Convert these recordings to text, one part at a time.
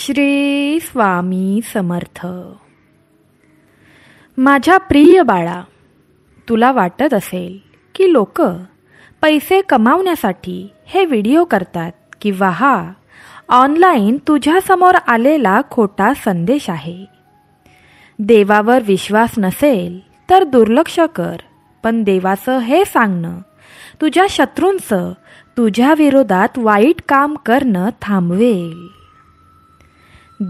श्री स्वामी समर्थ माझ्या प्रिय बाळा तुला वाटत असेल की लोक पैसे कमावण्यासाठी हे व्हिडिओ करतात किंवा हा ऑनलाईन तुझ्यासमोर आलेला खोटा संदेश आहे देवावर विश्वास नसेल तर दुर्लक्ष कर पण देवाचं हे सांगणं तुझ्या शत्रूंचं तुझ्या विरोधात वाईट काम करणं थांबवेल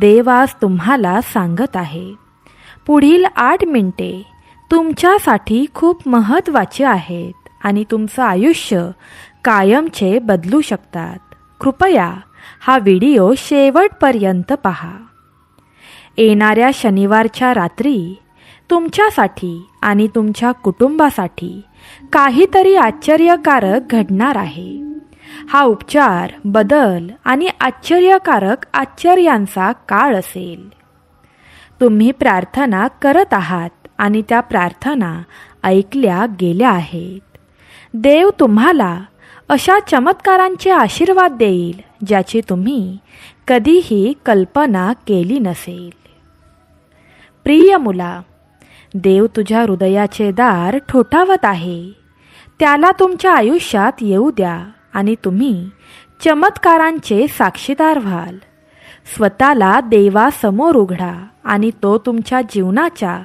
देवास तुम्हाला सांगत आहे पुढील आठ मिनटे तुमच्यासाठी खूप महत्त्वाचे आहेत आणि तुमचं आयुष्य कायमचे बदलू शकतात कृपया हा व्हिडिओ शेवटपर्यंत पहा येणाऱ्या शनिवारच्या रात्री तुमच्यासाठी आणि तुमच्या कुटुंबासाठी काहीतरी आश्चर्यकारक घडणार आहे हा उपचार बदल आणि आश्चर्यकारक आश्चर्यांचा काळ असेल तुम्ही प्रार्थना करत आहात आणि त्या प्रार्थना ऐकल्या गेल्या आहेत देव तुम्हाला अशा चमत्कारांचे आशीर्वाद देईल ज्याची तुम्ही कधीही कल्पना केली नसेल प्रिय मुला देव तुझ्या हृदयाचे दार ठोठावत आहे त्याला तुमच्या आयुष्यात येऊ द्या आणि तुम्ही चमत्कारांचे साक्षीदार व्हाल स्वतःला देवासमोर उघडा आणि तो तुमच्या जीवनाच्या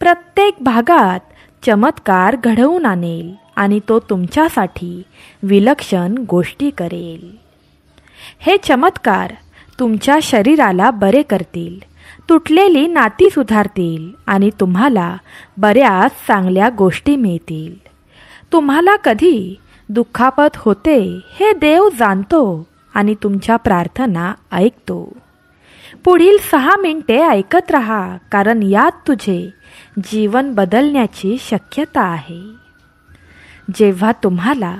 प्रत्येक भागात चमत्कार घडवून आणेल आणि तो तुमच्यासाठी विलक्षण गोष्टी करेल हे चमत्कार तुमच्या शरीराला बरे करतील तुटलेली नाती सुधारतील आणि तुम्हाला बऱ्याच चांगल्या गोष्टी मिळतील तुम्हाला कधी दुःखापत होते हे देव जाणतो आणि तुमच्या प्रार्थना ऐकतो पुढील सहा मिनिटे ऐकत रहा कारण यात तुझे जीवन बदलण्याची शक्यता आहे जेव्हा तुम्हाला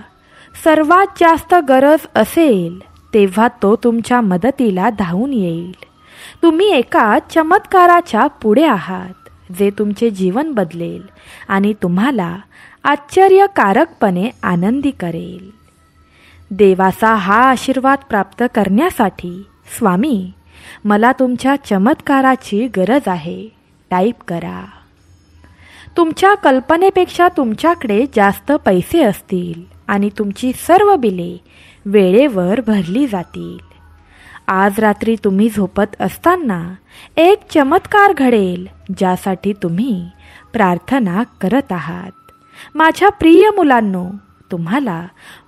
सर्वात जास्त गरज असेल तेव्हा तो तुमच्या मदतीला धावून येईल तुम्ही एका चमत्काराच्या पुढे आहात जे तुमचे जीवन बदलेल आणि तुम्हाला आश्चर्यकारकपणे आनंदी करेल देवाचा हा आशीर्वाद प्राप्त करण्यासाठी स्वामी मला तुमच्या चमत्काराची गरज आहे टाईप करा तुमच्या कल्पनेपेक्षा तुमच्याकडे जास्त पैसे असतील आणि तुमची सर्व बिले वेळेवर भरली जातील आज रात्री तुम्ही झोपत असताना एक चमत्कार घडेल ज्यासाठी तुम्ही प्रार्थना करत आहात माझ्या प्रिय मुलांनो तुम्हाला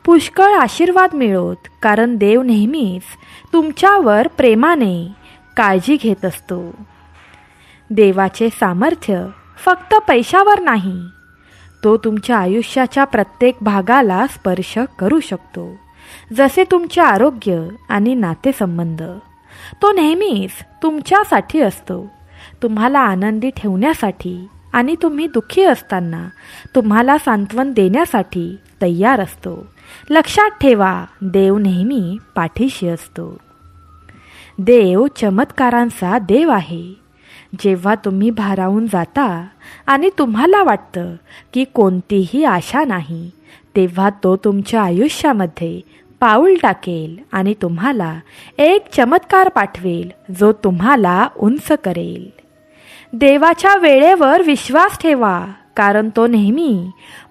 पुष्कळ आशीर्वाद मिळोत कारण देव नेहमीच तुमच्यावर प्रेमाने काळजी घेत असतो देवाचे सामर्थ्य फक्त पैशावर नाही तो तुमच्या आयुष्याच्या प्रत्येक भागाला स्पर्श करू शकतो जसे तुमचे आरोग्य आणि नातेसंबंध तो नेहमीच तुमच्यासाठी असतो तुम्हाला आनंदी ठेवण्यासाठी आणि तुम्ही दुःखी असताना तुम्हाला सांत्वन देण्यासाठी तयार असतो लक्षात ठेवा देव नेहमी पाठीशी असतो देव चमत्कारांचा देव आहे जेव्हा तुम्ही भारावून जाता आणि तुम्हाला वाटतं की कोणतीही आशा नाही तेव्हा तो तुमच्या आयुष्यामध्ये पाऊल टाकेल आणि तुम्हाला एक चमत्कार पाठवेल जो तुम्हाला उंच करेल देवाच्या वेळेवर विश्वास ठेवा कारण तो नेहमी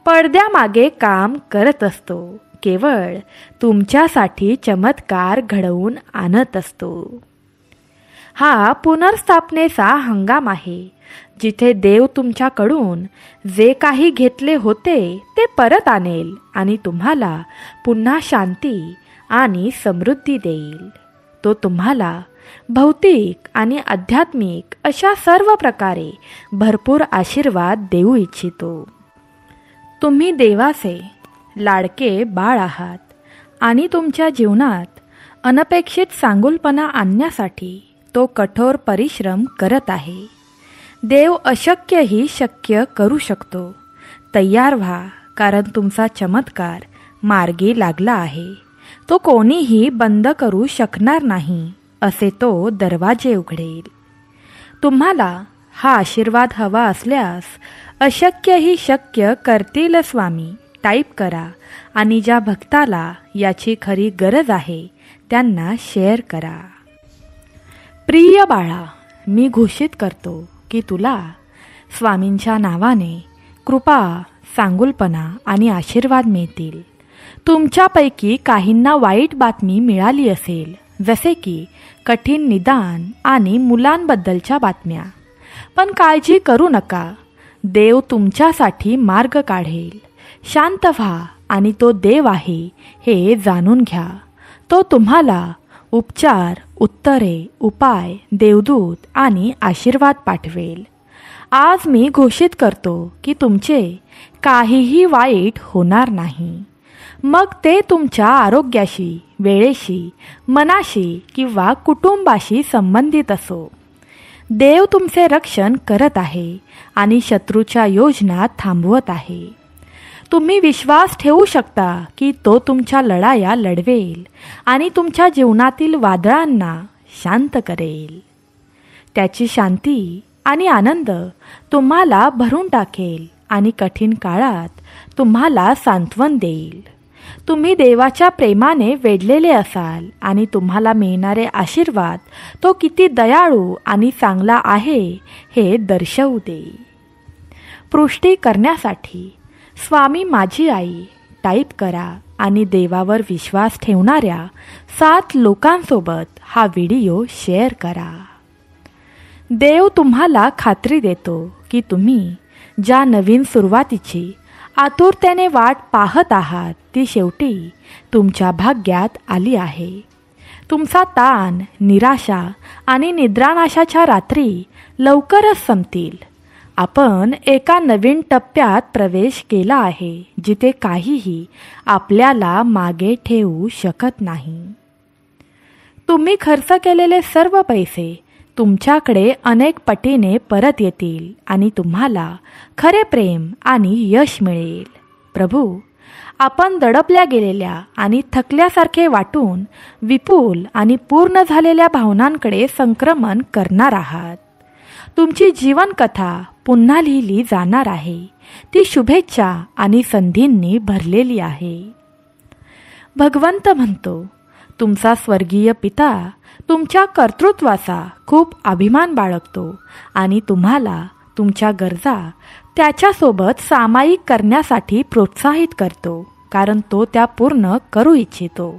पडद्यामागे काम करत असतो केवळ तुमच्यासाठी चमत्कार घडवून आणत असतो हा पुनर्स्थापनेचा हंगाम आहे जिथे देव तुमच्याकडून जे काही घेतले होते ते परत आणेल आणि तुम्हाला पुन्हा शांती आणि समृद्धी देईल तो तुम्हाला भौतिक आणि आध्यात्मिक अशा सर्व प्रकारे भरपूर आशीर्वाद देऊ इच्छितो तुम्ही देवाचे लाडके बाळ आहात आणि तुमच्या जीवनात अनपेक्षित सांगुलपणा आणण्यासाठी तो कठोर परिश्रम करत आहे देव अशक्यही शक्य करू शकतो तयार व्हा कारण तुमचा चमत्कार मार्गी लागला आहे तो कोणीही बंद करू शकणार नाही असे तो दरवाजे उघडेल तुम्हाला हा आशीर्वाद हवा असल्यास अशक्य ही शक्य करतील स्वामी टाईप करा आणि ज्या भक्ताला याची खरी गरज आहे त्यांना शेअर करा प्रिय बाळा मी घोषित करतो की तुला स्वामींच्या नावाने कृपा सांगुलपणा आणि आशीर्वाद मिळतील तुमच्यापैकी काहींना वाईट बातमी मिळाली असेल जसे की कठीण निदान आणि मुलांबद्दलच्या बातम्या पण काळजी करू नका देव तुमच्यासाठी मार्ग काढेल शांत व्हा आणि तो देव आहे हे जाणून घ्या तो तुम्हाला उपचार उत्तरे उपाय देवदूत आणि आशीर्वाद पाठवेल आज मी घोषित करतो की तुमचे काहीही वाईट होणार नाही मग ते तुमच्या आरोग्याशी वेळेशी मनाशी किंवा कुटुंबाशी संबंधित असो देव तुमचे रक्षण करत आहे आणि शत्रूच्या योजना थांबवत आहे तुम्ही विश्वास ठेवू शकता की तो तुमच्या लढाया लढवेल आणि तुमच्या जीवनातील वादळांना शांत करेल त्याची शांती आणि आनंद तुम्हाला भरून टाकेल आणि कठीण काळात तुम्हाला सांत्वन देईल तुम्ही देवाच्या प्रेमाने वेढलेले असाल आणि तुम्हाला मिळणारे आशीर्वाद तो किती दयाळू आणि चांगला आहे हे दर्शवू दे पृष्टी करण्यासाठी स्वामी माझी आई टाईप करा आणि देवावर विश्वास ठेवणाऱ्या सात लोकांसोबत हा व्हिडिओ शेअर करा देव तुम्हाला खात्री देतो की तुम्ही ज्या नवीन सुरुवातीची आतुरतेने वाट पाहत आहात ती शेवटी तुमच्या भाग्यात आली आहे तुमचा ताण निराशा आणि निद्रानाशाच्या रात्री लवकरच संपतील आपण एका नवीन टप्प्यात प्रवेश केला आहे जिथे काहीही आपल्याला मागे ठेवू शकत नाही तुम्ही खर्च केलेले सर्व पैसे तुमच्याकडे अनेक पटीने परत येतील आणि तुम्हाला खरे प्रेम आणि यश मिळेल प्रभू आपण दडपल्या गेलेल्या आणि थकल्यासारखे वाटून विपुल आणि पूर्ण झालेल्या भावनांकडे संक्रमण करणार आहात तुमची जीवनकथा पुन्हा लिहिली जाणार आहे ती शुभेच्छा आणि संधींनी भरलेली आहे भगवंत म्हणतो तुमचा स्वर्गीय पिता तुमच्या कर्तृत्वाचा खूप अभिमान बाळगतो आणि तुम्हाला तुमच्या गरजा त्याच्यासोबत सामायिक करण्यासाठी प्रोत्साहित करतो कारण तो त्या पूर्ण करू इच्छितो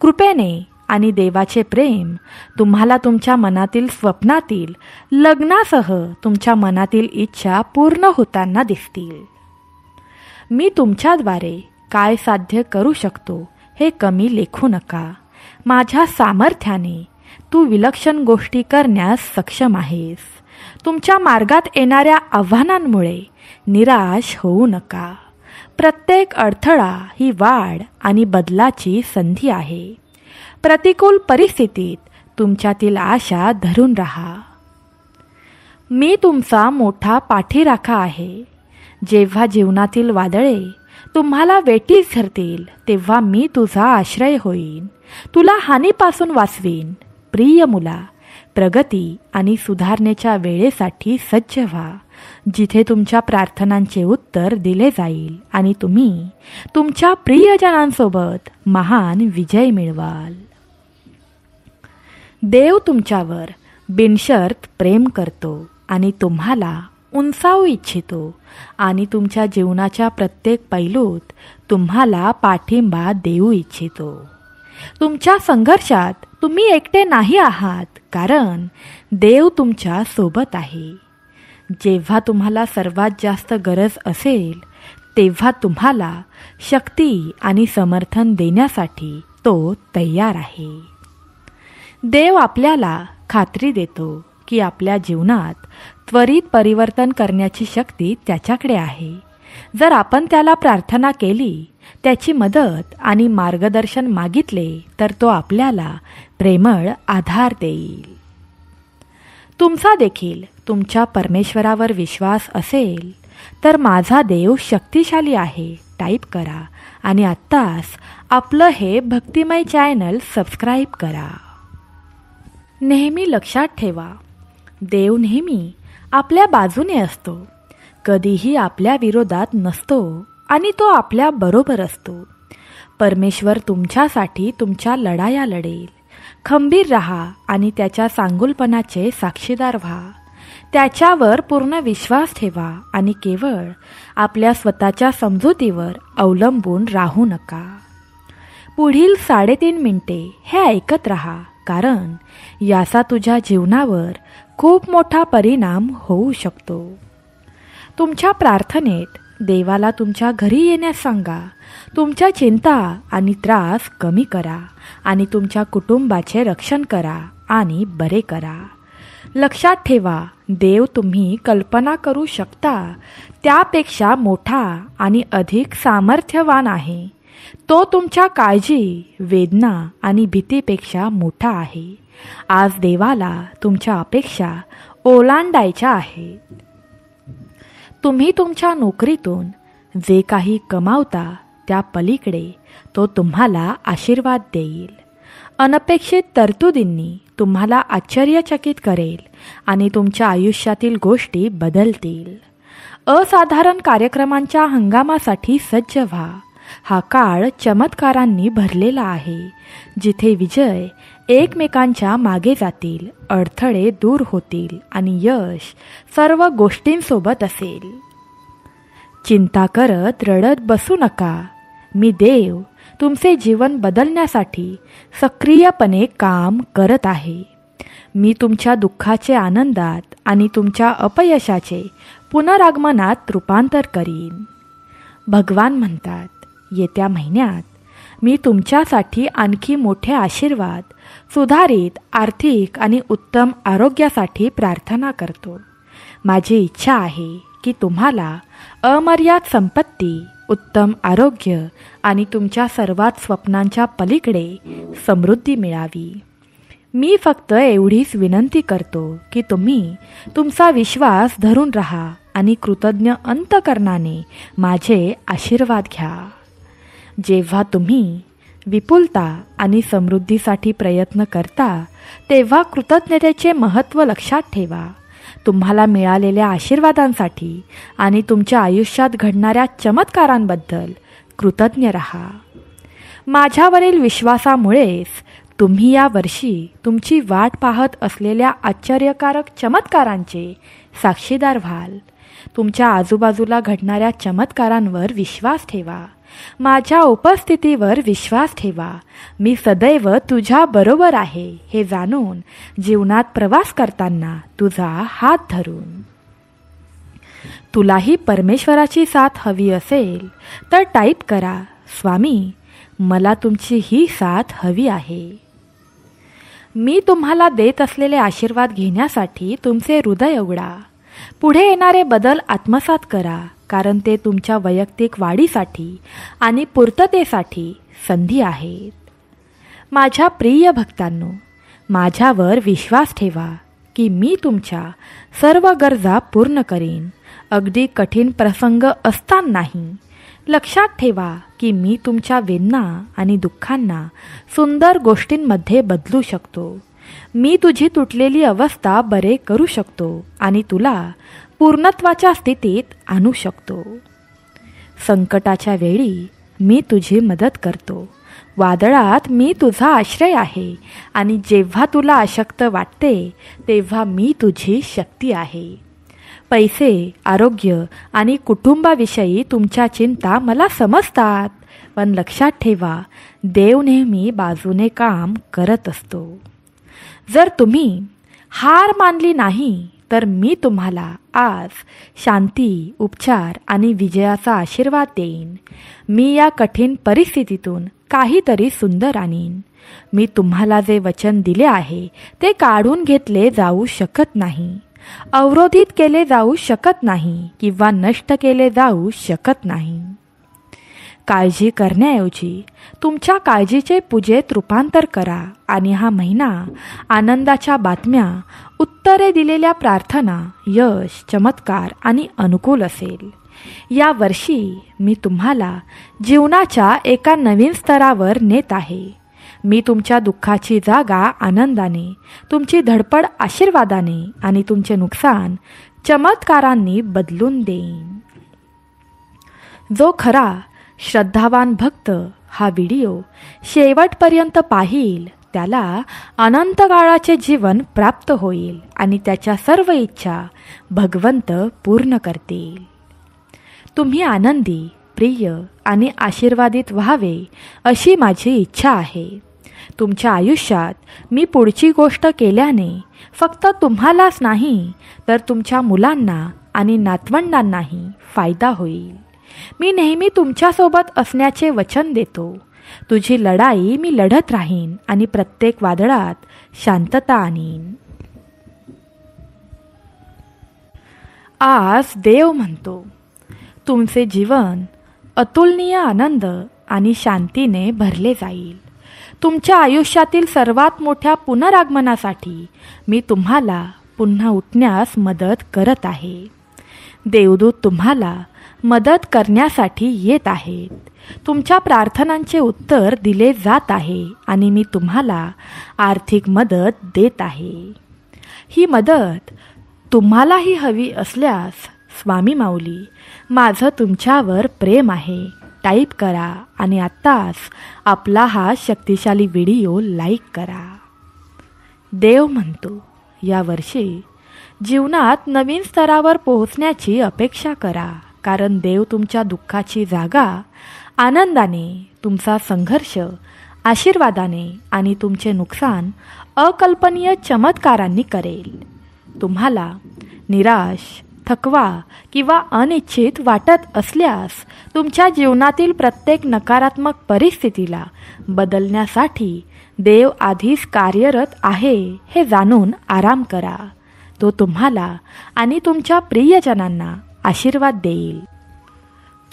कृपेने आणि देवाचे प्रेम तुम्हाला तुमच्या मनातील स्वप्नातील लग्नासह तुमच्या मनातील इच्छा पूर्ण होताना दिसतील मी तुमच्याद्वारे काय साध्य करू शकतो हे कमी लेखू नका माझ्या सामर्थ्याने तू विलक्षण गोष्टी करण्यास सक्षम आहेस तुमच्या मार्गात येणाऱ्या आव्हानांमुळे निराश होऊ नका प्रत्येक अडथळा ही वाढ आणि बदलाची संधी आहे प्रतिकूल परिस्थितीत तुमच्यातील आशा धरून राहा मी तुमचा मोठा पाठीराखा आहे जेव्हा जीवनातील वादळे तुम्हाला वेटीस धरतील तेव्हा मी तुझा आश्रय होईन तुला हानीपासून वाचवीन प्रिय मुला प्रगती आणि सुधारणेच्या वेळेसाठी सज्ज व्हा जिथे तुमच्या प्रार्थनांचे उत्तर दिले जाईल आणि तुम्ही तुमच्या प्रियजनांसोबत महान विजय मिळवाल देव तुमच्यावर बिनशर्त प्रेम करतो आणि तुम्हाला उंचावू इच्छितो आणि तुमच्या जीवनाच्या प्रत्येक पैलूत तुम्हाला पाठिंबा देऊ इच्छितो तुमच्या संघर्षात तुम्ही एकटे नाही आहात कारण देव तुमच्या सोबत आहे जेव्हा तुम्हाला सर्वात जास्त गरज असेल तेव्हा तुम्हाला शक्ती आणि समर्थन देण्यासाठी तो तयार आहे देव आपल्याला खात्री देतो की आपल्या जीवनात त्वरित परिवर्तन करण्याची शक्ती त्याच्याकडे आहे जर आपण त्याला प्रार्थना केली त्याची मदत आणि मार्गदर्शन मागितले तर तो आपल्याला प्रेमळ आधार देईल तुमचा देखील तुमच्या परमेश्वरावर विश्वास असेल तर माझा देव शक्तिशाली आहे टाईप करा आणि आत्ताच आपलं हे भक्तिमय चॅनल सबस्क्राईब करा नेहमी लक्षात ठेवा देव नेहमी आपल्या बाजूने असतो कधीही आपल्या विरोधात नसतो आणि तो आपल्या बरोबर असतो परमेश्वर तुमच्यासाठी तुमच्या लढाया लढेल खंबीर राहा आणि त्याच्या सांगुलपणाचे साक्षीदार व्हा त्याच्यावर पूर्ण विश्वास ठेवा आणि केवळ आपल्या स्वतःच्या समजुतीवर अवलंबून राहू नका पुढील साडेतीन मिनटे हे ऐकत राहा कारण याचा तुझ्या जीवनावर खूप मोठा परिणाम होऊ शकतो तुमच्या प्रार्थनेत देवाला तुमच्या घरी येण्यास सांगा तुमच्या चिंता आणि त्रास कमी करा आणि तुमच्या कुटुंबाचे रक्षण करा आणि बरे करा लक्षात ठेवा देव तुम्ही कल्पना करू शकता त्यापेक्षा मोठा आणि अधिक सामर्थ्यवान आहे तो तुमच्या काळजी वेदना आणि भीतीपेक्षा मोठा आहे आज देवाला तुमच्या अपेक्षा ओलांडायच्या आहेत तुम्ही तुमच्या नोकरीतून जे काही कमावता त्या पलीकडे तो तुम्हाला आशीर्वाद देईल अनपेक्षित तरतुदींनी तुम्हाला आश्चर्यचकित करेल आणि तुमच्या आयुष्यातील गोष्टी बदलतील असाधारण कार्यक्रमांच्या हंगामासाठी सज्ज व्हा हा काळ चमत्कारांनी भरलेला आहे जिथे विजय एकमेकांच्या मागे जातील अडथळे दूर होतील आणि यश सर्व गोष्टींसोबत असेल चिंता करत रडत बसू नका मी देव तुमचे जीवन बदलण्यासाठी सक्रियपणे काम करत आहे मी तुमच्या दुःखाचे आनंदात आणि तुमच्या अपयशाचे पुनरागमनात रूपांतर करीन भगवान म्हणतात येत्या महिन्यात मी तुमच्यासाठी आणखी मोठे आशीर्वाद सुधारित आर्थिक आणि उत्तम आरोग्यासाठी प्रार्थना करतो माझी इच्छा आहे की तुम्हाला अमर्याद संपत्ती उत्तम आरोग्य आणि तुमच्या सर्वात स्वप्नांच्या पलीकडे समृद्धी मिळावी मी फक्त एवढीच विनंती करतो की तुम्ही तुमचा विश्वास धरून राहा आणि कृतज्ञ अंतकरणाने माझे आशीर्वाद घ्या जेव्हा तुम्ही विपुलता आणि समृद्धीसाठी प्रयत्न करता तेव्हा कृतज्ञतेचे महत्त्व लक्षात ठेवा तुम्हाला मिळालेल्या आशीर्वादांसाठी आणि तुमच्या आयुष्यात घडणाऱ्या चमत्कारांबद्दल कृतज्ञ रहा माझ्यावरील विश्वासामुळेच तुम्ही या वर्षी तुमची वाट पाहत असलेल्या आश्चर्यकारक चमत्कारांचे साक्षीदार व्हाल तुमच्या आजूबाजूला घडणाऱ्या चमत्कारांवर विश्वास ठेवा माझ्या उपस्थितीवर विश्वास ठेवा मी सदैव तुझ्या बरोबर आहे हे जाणून जीवनात प्रवास करताना तुझा हात धरून तुलाही परमेश्वराची साथ हवी असेल तर टाईप करा स्वामी मला तुमची ही साथ हवी आहे मी तुम्हाला देत असलेले आशीर्वाद घेण्यासाठी तुमचे हृदय उघडा पुढे येणारे बदल आत्मसात करा कारण ते तुमच्या वैयक्तिक वाढीसाठी आणि पूर्ततेसाठी संधी आहेत माझ्या प्रिय भक्तांनो माझ्यावर विश्वास ठेवा की मी तुमच्या सर्व गरजा पूर्ण करेन अगदी कठीण प्रसंग असतानाही लक्षात ठेवा की मी तुमच्या वेदना आणि दुःखांना सुंदर गोष्टींमध्ये बदलू शकतो मी तुझी तुटलेली अवस्था बरे करू शकतो आणि तुला पूर्णत्वाच्या स्थितीत आणू शकतो संकटाच्या वेळी मी तुझी मदत करतो वादळात मी तुझा आश्रय आहे आणि जेव्हा तुला अशक्त वाटते तेव्हा मी तुझी शक्ती आहे पैसे आरोग्य आणि कुटुंबाविषयी तुमच्या चिंता मला समजतात पण लक्षात ठेवा देव नेहमी बाजूने काम करत असतो जर तुम्ही हार मानली नाही तर मी तुम्हाला आज शांती उपचार आणि विजयाचा आशीर्वाद देईन मी या कठीण परिस्थितीतून काहीतरी सुंदर आणीन मी तुम्हाला जे वचन दिले आहे ते काढून घेतले जाऊ शकत नाही अवरोधित केले जाऊ शकत नाही किंवा नष्ट केले जाऊ शकत नाही काळजी करण्याऐवजी तुमच्या काळजीचे पूजेत रूपांतर करा आणि हा महिना आनंदाच्या बातम्या उत्तरे दिलेल्या प्रार्थना यश चमत्कार आणि अनुकूल असेल या वर्षी मी तुम्हाला जीवनाच्या एका नवीन स्तरावर नेत आहे मी तुमच्या दुःखाची जागा आनंदाने तुमची धडपड आशीर्वादाने आणि तुमचे नुकसान चमत्कारांनी बदलून देईन जो खरा श्रद्धावान भक्त हा व्हिडिओ शेवटपर्यंत पाहिल त्याला अनंत काळाचे जीवन प्राप्त होईल आणि त्याच्या सर्व इच्छा भगवंत पूर्ण करतील तुम्ही आनंदी प्रिय आणि आशीर्वादित व्हावे अशी माझी इच्छा आहे तुमच्या आयुष्यात मी पुढची गोष्ट केल्याने फक्त तुम्हालाच नाही तर तुमच्या मुलांना आणि नातवंडांनाही फायदा होईल मी नेहमी तुमच्यासोबत असण्याचे वचन देतो तुझी लढाई मी लढत राहीन आणि प्रत्येक वादळात शांतता आणीन आज देव म्हणतो तुमचे जीवन अतुलनीय आनंद आणि शांतीने भरले जाईल तुमच्या आयुष्यातील सर्वात मोठ्या पुनरागमनासाठी मी तुम्हाला पुन्हा उठण्यास मदत करत आहे देवदूत तुम्हाला मदत करण्यासाठी येत आहेत तुमच्या प्रार्थनांचे उत्तर दिले जात आहे आणि मी तुम्हाला आर्थिक मदत देत आहे ही मदत तुम्हालाही हवी असल्यास स्वामी माऊली माझं तुमच्यावर प्रेम आहे टाईप करा आणि आत्ताच आपला हा शक्तिशाली व्हिडिओ लाईक करा देव म्हणतो यावर्षी जीवनात नवीन स्तरावर पोहोचण्याची अपेक्षा करा कारण देव तुमच्या दुःखाची जागा आनंदाने तुमचा संघर्ष आशीर्वादाने आणि तुमचे नुकसान अकल्पनीय चमत्कारांनी करेल तुम्हाला निराश थकवा किंवा अनिश्चित वाटत असल्यास तुमच्या जीवनातील प्रत्येक नकारात्मक परिस्थितीला बदलण्यासाठी देव आधीच कार्यरत आहे हे जाणून आराम करा तो तुम्हाला आणि तुमच्या प्रियजनांना आशीर्वाद देईल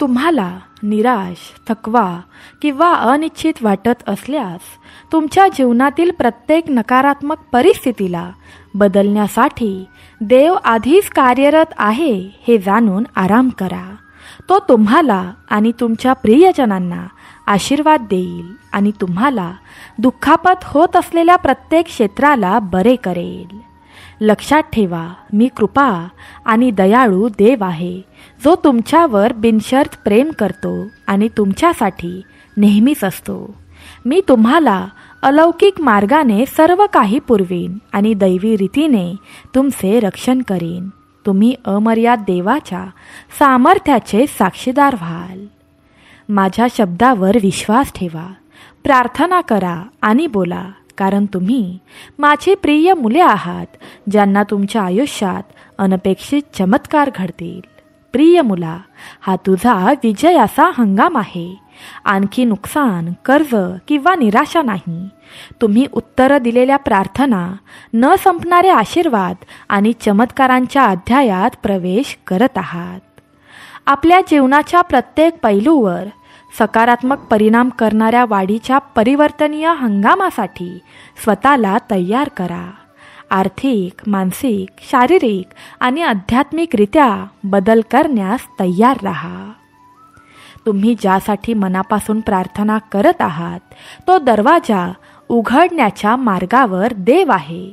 तुम्हाला निराश थकवा किंवा अनिश्चित वाटत असल्यास तुमच्या जीवनातील प्रत्येक नकारात्मक परिस्थितीला बदलण्यासाठी देव आधीच कार्यरत आहे हे जाणून आराम करा तो तुम्हाला आणि तुमच्या प्रियजनांना आशीर्वाद देईल आणि तुम्हाला दुःखापत होत असलेल्या प्रत्येक क्षेत्राला बरे करेल लक्षात ठेवा मी कृपा आणि दयाळू देव आहे जो तुमच्यावर बिनशर्त प्रेम करतो आणि तुमच्यासाठी नेहमीच असतो मी तुम्हाला अलौकिक मार्गाने सर्व काही पुरवीन आणि दैवी रीतीने तुमचे रक्षण करीन तुम्ही अमर्याद देवाच्या सामर्थ्याचे साक्षीदार व्हाल माझ्या शब्दावर विश्वास ठेवा प्रार्थना करा आणि बोला कारण तुम्ही माझे प्रिय मुले आहात ज्यांना तुमच्या आयुष्यात अनपेक्षित चमत्कार घडतील प्रिय मुला हा तुझा विजयाचा हंगाम आहे आणखी नुकसान कर्ज किंवा निराशा नाही तुम्ही उत्तरं दिलेल्या प्रार्थना न संपणारे आशीर्वाद आणि चमत्कारांच्या अध्यायात प्रवेश करत आहात आपल्या जीवनाच्या प्रत्येक पैलूवर सकारात्मक परिणाम करणाऱ्या वाढीच्या परिवर्तनीय हंगामासाठी स्वतःला तयार करा आर्थिक मानसिक शारीरिक आणि आध्यात्मिकरित्या बदल करण्यास तयार राहा तुम्ही ज्यासाठी मनापासून प्रार्थना करत आहात तो दरवाजा उघडण्याच्या मार्गावर देव आहे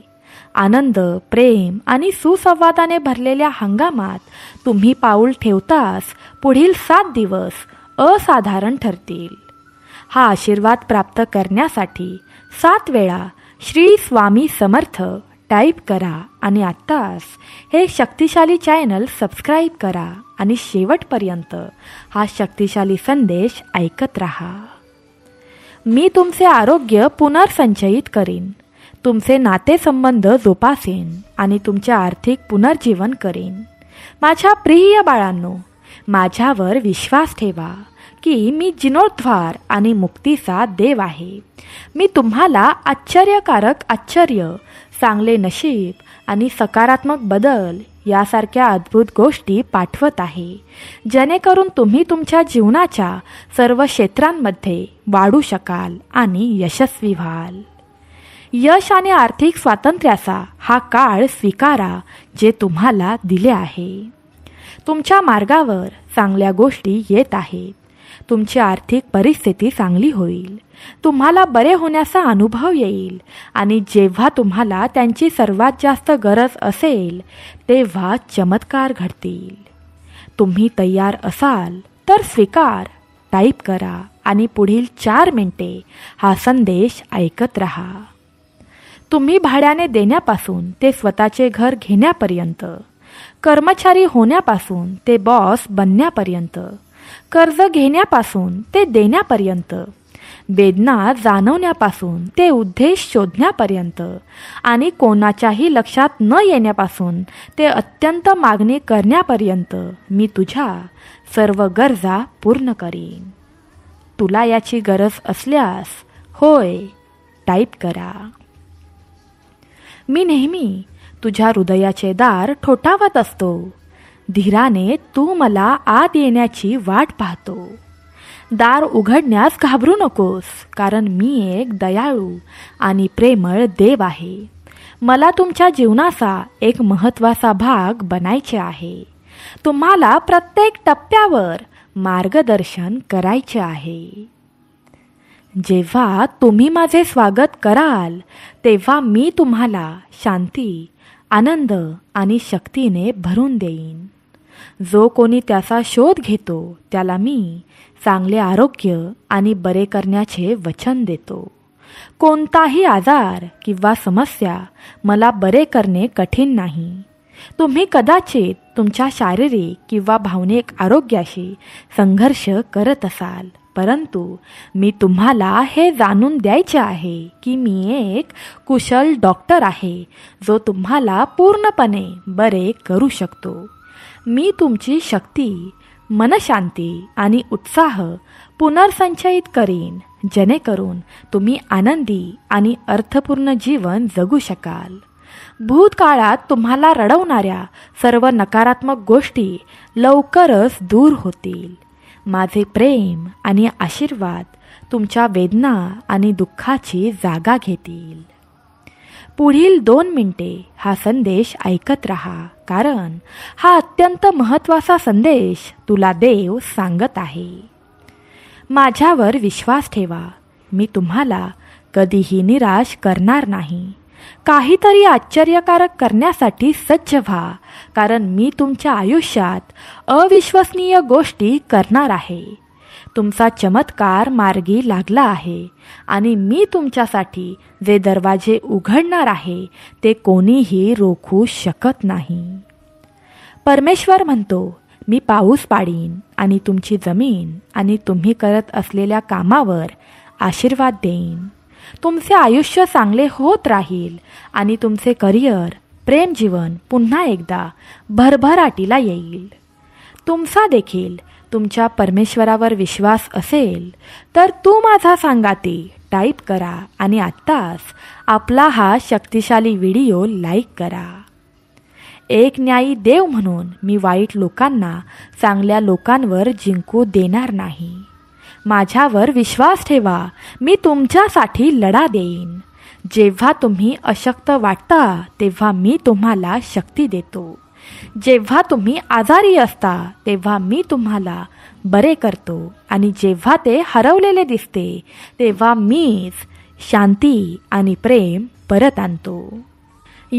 आनंद प्रेम आणि सुसंवादाने भरलेल्या हंगामात तुम्ही पाऊल ठेवताच पुढील सात दिवस असाधारण ठरतील हा आशीर्वाद प्राप्त करण्यासाठी सात वेळा श्री स्वामी समर्थ टाईप करा आणि आत्ताच हे शक्तिशाली चॅनल सबस्क्राईब करा आणि शेवटपर्यंत हा शक्तिशाली संदेश ऐकत रहा मी तुमचे आरोग्य पुनर्संचयित करीन तुमचे नातेसंबंध जोपासेन आणि तुमचे आर्थिक पुनर्जीवन करीन माझ्या प्रिय बाळांनो माझ्यावर विश्वास ठेवा की मी जिनोद्वार आणि मुक्तीचा देव आहे मी तुम्हाला आश्चर्यकारक आश्चर्य चांगले नशीब आणि सकारात्मक बदल यासारख्या अद्भुत गोष्टी पाठवत आहे जेणेकरून तुम्ही तुमच्या जीवनाच्या सर्व क्षेत्रांमध्ये वाढू शकाल आणि यशस्वी व्हाल यश आणि आर्थिक स्वातंत्र्याचा हा काळ स्वीकारा जे तुम्हाला दिले आहे तुमच्या मार्गावर चांगल्या गोष्टी येत आहेत तुमची आर्थिक परिस्थिती चांगली होईल तुम्हाला बरे होण्याचा अनुभव येईल आणि जेव्हा तुम्हाला त्यांची सर्वात जास्त गरज असेल तेव्हा चमत्कार घडतील तुम्ही तयार असाल तर स्वीकार टाईप करा आणि पुढील चार मिनटे हा संदेश ऐकत राहा तुम्ही भाड्याने देण्यापासून ते स्वतःचे घर घेण्यापर्यंत कर्मचारी होण्यापासून ते बॉस बनण्यापर्यंत कर्ज घेण्यापासून ते देण्यापर्यंत वेदना जाणवण्यापासून ते उद्देश शोधण्यापर्यंत आणि कोणाच्याही लक्षात न येण्यापासून ते अत्यंत मागणी करण्यापर्यंत मी तुझ्या सर्व गरजा पूर्ण करीन तुला याची गरज असल्यास होय टाईप करा मी नेहमी तुझ्या हृदयाचे दार ठोठावत असतो धीराने तू मला आत येण्याची वाट पाहतो दार उघडण्यास घाबरू नकोस कारण मी एक दयाळू आणि प्रेमळ देव आहे मला तुमच्या जीवनाचा एक महत्त्वाचा भाग बनायचे आहे तुम्हाला प्रत्येक टप्प्यावर मार्गदर्शन करायचे आहे जेव्हा तुम्ही माझे स्वागत कराल तेव्हा मी तुम्हाला शांती आनंद आणि शक्तीने भरून देईन जो कोणी त्याचा शोध घेतो त्याला मी चांगले आरोग्य आणि बरे करण्याचे वचन देतो कोणताही आजार किंवा समस्या मला बरे करणे कठीण नाही तुम्ही कदाचित तुमच्या शारीरिक किंवा भावनिक आरोग्याशी संघर्ष करत असाल परंतु मी तुम्हाला हे जाणून द्यायचे आहे की मी एक कुशल डॉक्टर आहे जो तुम्हाला पूर्णपणे बरे करू शकतो मी तुमची शक्ती मनशांती आणि उत्साह पुनर्संचयित करीन जेणेकरून तुम्ही आनंदी आणि अर्थपूर्ण जीवन जगू शकाल भूतकाळात तुम्हाला रडवणाऱ्या सर्व नकारात्मक गोष्टी लवकरच दूर होतील माझे प्रेम आणि आशीर्वाद तुमच्या वेदना आणि दुःखाची जागा घेतील पुढील दोन मिनटे हा संदेश ऐकत रहा कारण हा अत्यंत महत्त्वाचा संदेश तुला देव सांगत आहे माझ्यावर विश्वास ठेवा मी तुम्हाला कधीही निराश करणार नाही काहीतरी आश्चर्यकारक करण्यासाठी सज्ज व्हा कारण मी तुमच्या आयुष्यात अविश्वसनीय गोष्टी करणार आहे तुमचा चमत्कार मार्गी लागला आहे आणि मी तुमच्यासाठी जे दरवाजे उघडणार आहे ते कोणीही रोखू शकत नाही परमेश्वर म्हणतो मी पाऊस पाडीन आणि तुमची जमीन आणि तुम्ही करत असलेल्या कामावर आशीर्वाद देईन तुमचे आयुष्य चांगले होत राहील आणि तुमचे करिअर प्रेमजीवन पुन्हा एकदा भरभराटीला येईल तुमचा देखील तुमच्या परमेश्वरावर विश्वास असेल तर तू माझा सांगाती टाईप करा आणि आत्ताच आपला हा शक्तिशाली व्हिडिओ लाईक करा एक न्यायी देव म्हणून मी वाईट लोकांना चांगल्या लोकांवर जिंकू देणार नाही माझ्यावर विश्वास ठेवा मी तुमच्यासाठी लढा देईन जेव्हा तुम्ही अशक्त वाटता तेव्हा मी तुम्हाला शक्ती देतो जेव्हा तुम्ही आजारी असता तेव्हा मी तुम्हाला बरे करतो आणि जेव्हा ते हरवलेले दिसते तेव्हा मीच शांती आणि प्रेम परत आणतो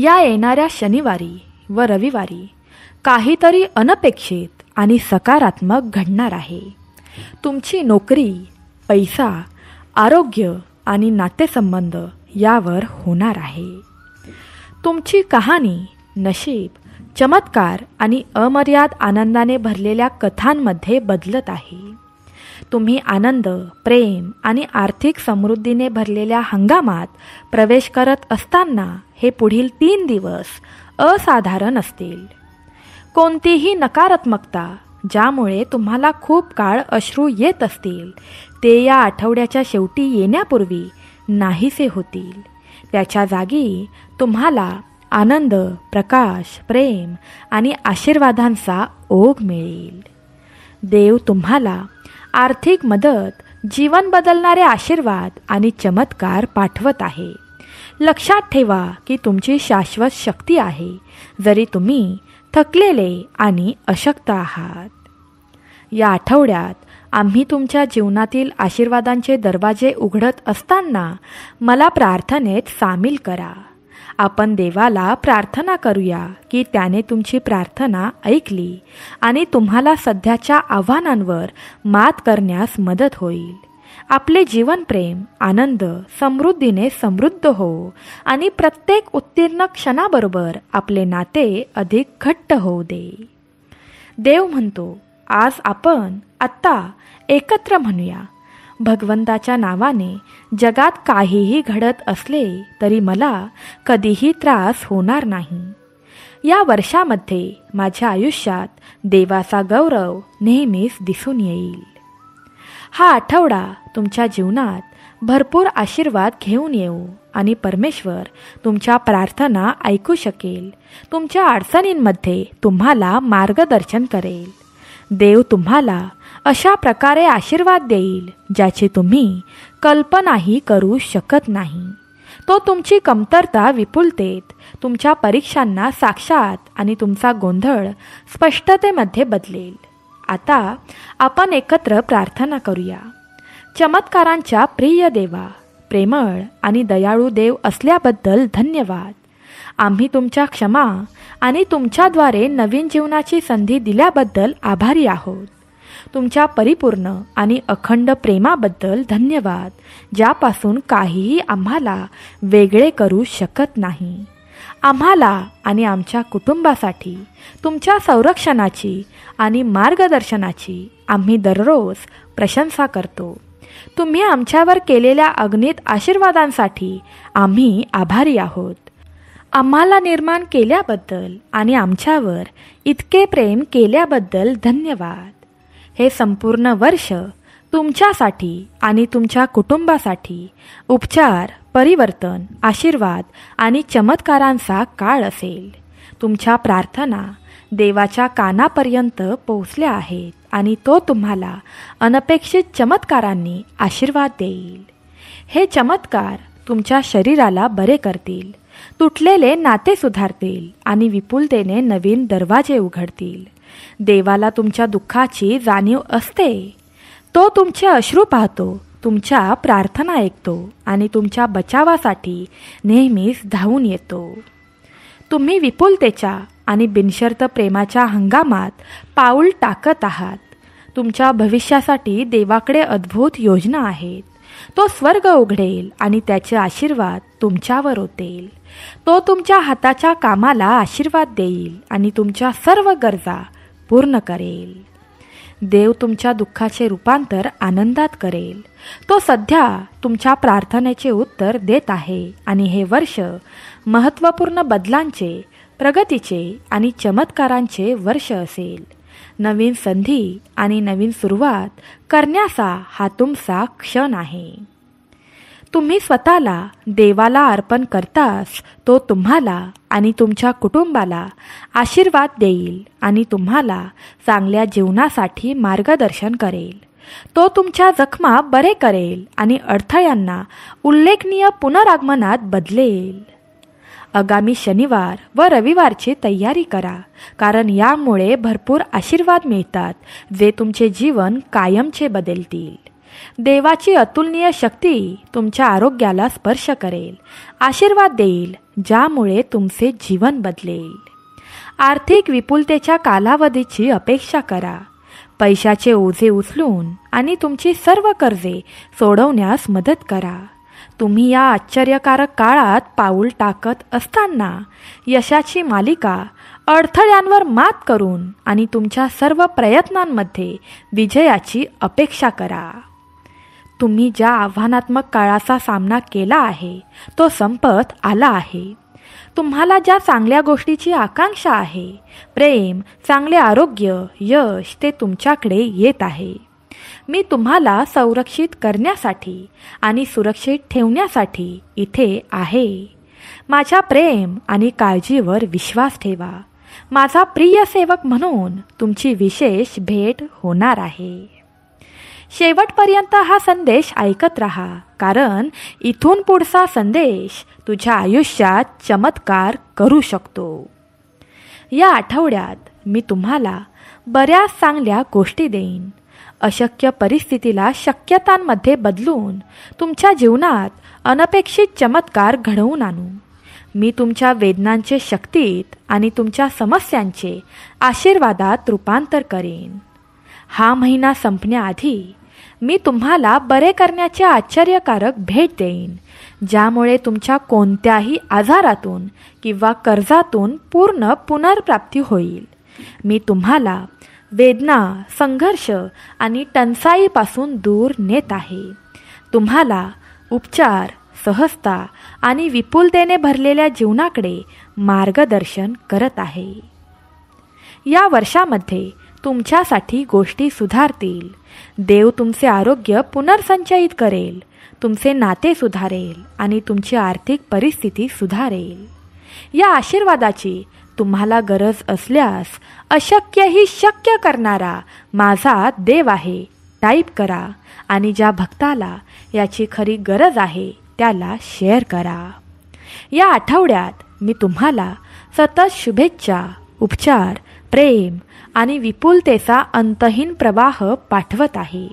या येणाऱ्या शनिवारी व रविवारी काहीतरी अनपेक्षित आणि सकारात्मक घडणार आहे तुमची नोकरी पैसा आरोग्य आणि नातेसंबंध यावर होणार आहे तुमची कहाणी नशीब चमत्कार आणि अमर्याद आनंदाने भरलेल्या कथांमध्ये बदलत आहे तुम्ही आनंद प्रेम आणि आर्थिक समृद्धीने भरलेल्या हंगामात प्रवेश करत असताना हे पुढील तीन दिवस असाधारण असतील कोणतीही नकारात्मकता ज्यामुळे तुम्हाला खूप काळ अश्रू येत असतील ते या आठवड्याच्या शेवटी येण्यापूर्वी नाहीसे होतील त्याच्या जागी तुम्हाला आनंद प्रकाश प्रेम आणि आशीर्वादांचा ओघ मिळेल देव तुम्हाला आर्थिक मदत जीवन बदलणारे आशीर्वाद आणि चमत्कार पाठवत आहे लक्षात ठेवा की तुमची शाश्वत शक्ती आहे जरी तुम्ही थकलेले आणि अशक्त आहात या आठवड्यात आम्ही तुमच्या जीवनातील आशीर्वादांचे दरवाजे उघडत असताना मला प्रार्थनेत सामील करा आपण देवाला प्रार्थना करूया की त्याने तुमची प्रार्थना ऐकली आणि तुम्हाला सध्याच्या आव्हानांवर मात करण्यास मदत होईल आपले जीवन प्रेम आनंद समृद्धीने समृद्ध हो आणि प्रत्येक उत्तीर्ण क्षणाबरोबर आपले नाते अधिक घट्ट होऊ दे देव म्हणतो आज आपण आत्ता एकत्र म्हणूया भगवंताच्या नावाने जगात काहीही घडत असले तरी मला कधीही त्रास होणार नाही या वर्षामध्ये माझ्या आयुष्यात देवाचा गौरव नेहमीच दिसून येईल हा आठवडा तुमच्या जीवनात भरपूर आशीर्वाद घेऊन येऊ आणि परमेश्वर तुमच्या प्रार्थना ऐकू शकेल तुमच्या अडचणींमध्ये तुम्हाला मार्गदर्शन करेल देव तुम्हाला अशा प्रकारे आशीर्वाद देईल ज्याची तुम्ही कल्पनाही करू शकत नाही तो तुमची कमतरता विपुलतेत तुमच्या परीक्षांना साक्षात आणि तुमचा गोंधळ स्पष्टतेमध्ये बदलेल आता आपण एकत्र प्रार्थना करूया चमत्कारांच्या प्रिय देवा प्रेमळ आणि दयाळू देव असल्याबद्दल धन्यवाद आम्ही तुमच्या क्षमा आणि तुमच्याद्वारे नवीन जीवनाची संधी दिल्याबद्दल आभारी आहोत तुमच्या परिपूर्ण आणि अखंड प्रेमाबद्दल धन्यवाद ज्यापासून काहीही आम्हाला वेगळे करू शकत नाही आम्हाला आणि आमच्या कुटुंबासाठी तुमच्या संरक्षणाची आणि मार्गदर्शनाची आम्ही दररोज प्रशंसा करतो तुम्ही आमच्यावर केलेल्या अग्नित आशीर्वादांसाठी आम्ही आभारी आहोत आम्हाला निर्माण केल्याबद्दल आणि आमच्यावर इतके प्रेम केल्याबद्दल धन्यवाद हे संपूर्ण वर्ष तुमच्यासाठी आणि तुमच्या कुटुंबासाठी उपचार परिवर्तन आशीर्वाद आणि चमत्कारांचा काळ असेल तुमच्या प्रार्थना देवाच्या कानापर्यंत पोहोचल्या आहेत आणि तो तुम्हाला अनपेक्षित चमत्कारांनी आशीर्वाद देईल हे चमत्कार तुमच्या शरीराला बरे करतील तुटलेले नाते सुधारतील आणि विपुलतेने नवीन दरवाजे उघडतील देवाला तुमच्या दुःखाची जाणीव असते तो तुमचे अश्रू पाहतो तुमच्या प्रार्थना ऐकतो आणि तुमच्या बचावासाठी नेहमीच धावून येतो तुम्ही विपुलतेच्या आणि बिनशर्त प्रेमाच्या हंगामात पाऊल टाकत आहात तुमच्या भविष्यासाठी देवाकडे अद्भुत योजना आहेत तो स्वर्ग उघडेल आणि त्याचे आशीर्वाद तुमच्यावर होतेल तो तुमच्या हाताच्या कामाला आशीर्वाद देईल आणि तुमच्या सर्व गरजा पूर्ण करेल देव तुमच्या दुःखाचे रूपांतर आनंदात करेल तो सध्या तुमच्या प्रार्थनेचे उत्तर देत आहे आणि हे वर्ष महत्त्वपूर्ण बदलांचे प्रगतीचे आणि चमत्कारांचे वर्ष असेल नवीन संधी आणि नवीन सुरुवात करण्याचा हा तुमचा क्षण आहे तुम्ही स्वतःला देवाला अर्पण करतास तो तुम्हाला आणि तुमच्या कुटुंबाला आशीर्वाद देईल आणि तुम्हाला चांगल्या जीवनासाठी मार्गदर्शन करेल तो तुमच्या जखमा बरे करेल आणि अडथळ्यांना उल्लेखनीय पुनरागमनात बदलेल आगामी शनिवार व रविवारची तयारी करा कारण यामुळे भरपूर आशीर्वाद मिळतात जे तुमचे जीवन कायमचे बदलतील देवाची अतुलनीय शक्ती तुमच्या आरोग्याला स्पर्श करेल आशीर्वाद देईल ज्यामुळे तुमचे जीवन बदलेल आर्थिक विपुलतेच्या कालावधीची अपेक्षा करा पैशाचे ओझे उचलून आणि तुमची सर्व कर्जे सोडवण्यास मदत करा तुम्ही या आश्चर्यकारक काळात पाऊल टाकत असताना यशाची मालिका अडथळ्यांवर मात करून आणि तुमच्या सर्व प्रयत्नांमध्ये विजयाची अपेक्षा करा तुम्ही ज्या आव्हानात्मक काळाचा सामना केला आहे तो संपत आला आहे तुम्हाला ज्या चांगल्या गोष्टीची आकांक्षा आहे प्रेम चांगले आरोग्य यश ते तुमच्याकडे येत आहे मी तुम्हाला संरक्षित करण्यासाठी आणि सुरक्षित ठेवण्यासाठी इथे आहे माझ्या प्रेम आणि काळजीवर विश्वास ठेवा माझा प्रिय सेवक म्हणून तुमची विशेष भेट होणार आहे शेवटपर्यंत हा संदेश ऐकत राहा कारण इथून पुढचा संदेश तुझ्या आयुष्यात चमत्कार करू शकतो या आठवड्यात मी तुम्हाला बऱ्याच चांगल्या गोष्टी देईन अशक्य परिस्थितीला शक्यतांमध्ये बदलून तुमच्या जीवनात अनपेक्षित चमत्कार घडवून आणू मी तुमच्या वेदनांचे शक्तीत आणि तुमच्या समस्यांचे आशीर्वादात रूपांतर करेन हा महिना संपण्याआधी मी तुम्हाला बरे करण्याचे आश्चर्यकारक भेट देईन ज्यामुळे तुमच्या कोणत्याही आजारातून किंवा कर्जातून पूर्ण पुनर्प्राप्ती होईल मी तुम्हाला वेदना संघर्ष आणि टंचाईपासून दूर नेत आहे तुम्हाला उपचार सहजता आणि विपुलतेने भरलेल्या जीवनाकडे मार्गदर्शन करत आहे या वर्षामध्ये तुमच्यासाठी गोष्टी सुधारतील देव तुमचे आरोग्य पुनर्संचयित करेल तुमचे नाते सुधारेल आणि तुमची आर्थिक परिस्थिती सुधारेल या आशीर्वादाची तुम्हाला गरज असल्यास अशक्यही शक्य करणारा माझा देव आहे टाईप करा आणि ज्या भक्ताला याची खरी गरज आहे त्याला शेअर करा या आठवड्यात मी तुम्हाला सतत शुभेच्छा उपचार प्रेम आणि विपुलतेचा अंतहीन प्रवाह पाठवत आहे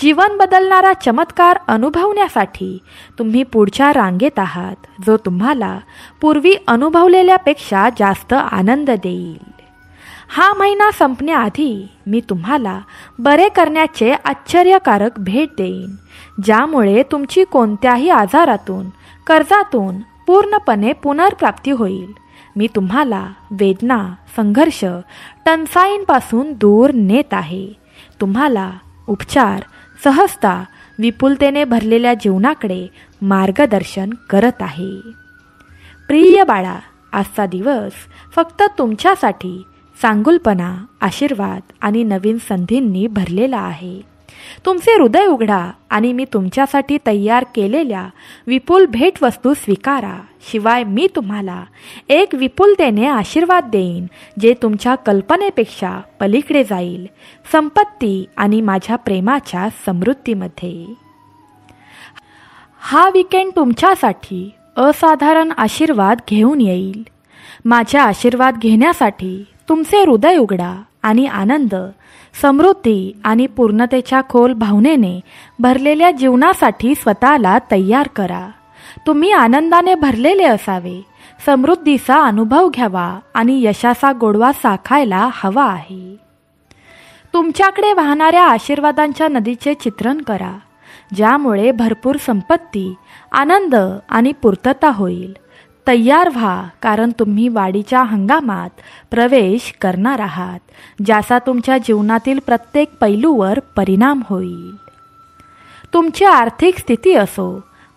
जीवन बदलणारा चमत्कार अनुभवण्यासाठी तुम्ही पुढच्या रांगेत आहात जो तुम्हाला पूर्वी अनुभवलेल्यापेक्षा जास्त आनंद देईल हा महिना संपण्याआधी मी तुम्हाला बरे करण्याचे आश्चर्यकारक भेट देईन ज्यामुळे तुमची कोणत्याही आजारातून कर्जातून पूर्णपणे पुनर्प्राप्ती होईल मी तुम्हाला वेदना संघर्ष टंचाईंपासून दूर नेत आहे तुम्हाला उपचार सहजता विपुलतेने भरलेल्या जीवनाकडे मार्गदर्शन करत आहे प्रिय बाळा आजचा दिवस फक्त तुमच्यासाठी चांगुलपणा आशीर्वाद आणि नवीन संधींनी भरलेला आहे तुमचे हृदय उघडा आणि मी तुमच्यासाठी तयार केलेल्या विपुल भेटवस्तू स्वीकारा शिवाय मी तुम्हाला एक विपुलतेने आशीर्वाद देईन जे तुमच्या कल्पनेपेक्षा पलीकडे जाईल संपत्ती आणि माझ्या प्रेमाच्या समृद्धीमध्ये हा विकेंड तुमच्यासाठी असाधारण आशीर्वाद घेऊन येईल माझ्या आशीर्वाद घेण्यासाठी तुमचे हृदय उघडा आणि आनंद समृद्धी आणि पूर्णतेच्या खोल भावनेने भरलेल्या जीवनासाठी स्वतःला तयार करा तुम्ही आनंदाने भरलेले असावे समृद्धीचा अनुभव घ्यावा आणि यशाचा गोडवा साखायला हवा आहे तुमच्याकडे वाहणाऱ्या आशीर्वादांच्या नदीचे चित्रण करा ज्यामुळे भरपूर संपत्ती आनंद आणि पूर्तता होईल तयार व्हा कारण तुम्ही वाढीच्या हंगामात प्रवेश करणार आहात ज्याचा तुमच्या जीवनातील प्रत्येक पैलूवर परिणाम होईल तुमची आर्थिक स्थिती असो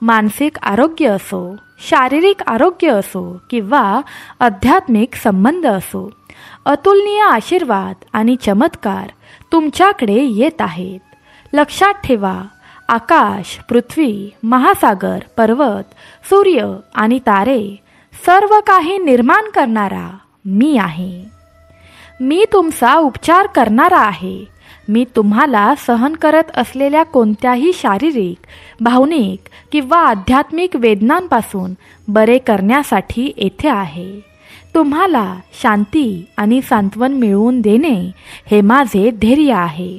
मानसिक आरोग्य असो शारीरिक आरोग्य असो किंवा आध्यात्मिक संबंध असो अतुलनीय आशीर्वाद आणि चमत्कार तुमच्याकडे येत आहेत लक्षात ठेवा आकाश पृथ्वी महासागर पर्वत सूर्य आणि तारे सर्व काही निर्माण करणारा मी आहे मी तुमचा उपचार करणारा आहे मी तुम्हाला सहन करत असलेल्या कोणत्याही शारीरिक भावनिक किंवा आध्यात्मिक वेदनांपासून बरे करण्यासाठी येथे आहे तुम्हाला शांती आणि सांत्वन मिळवून देणे हे माझे धैर्य आहे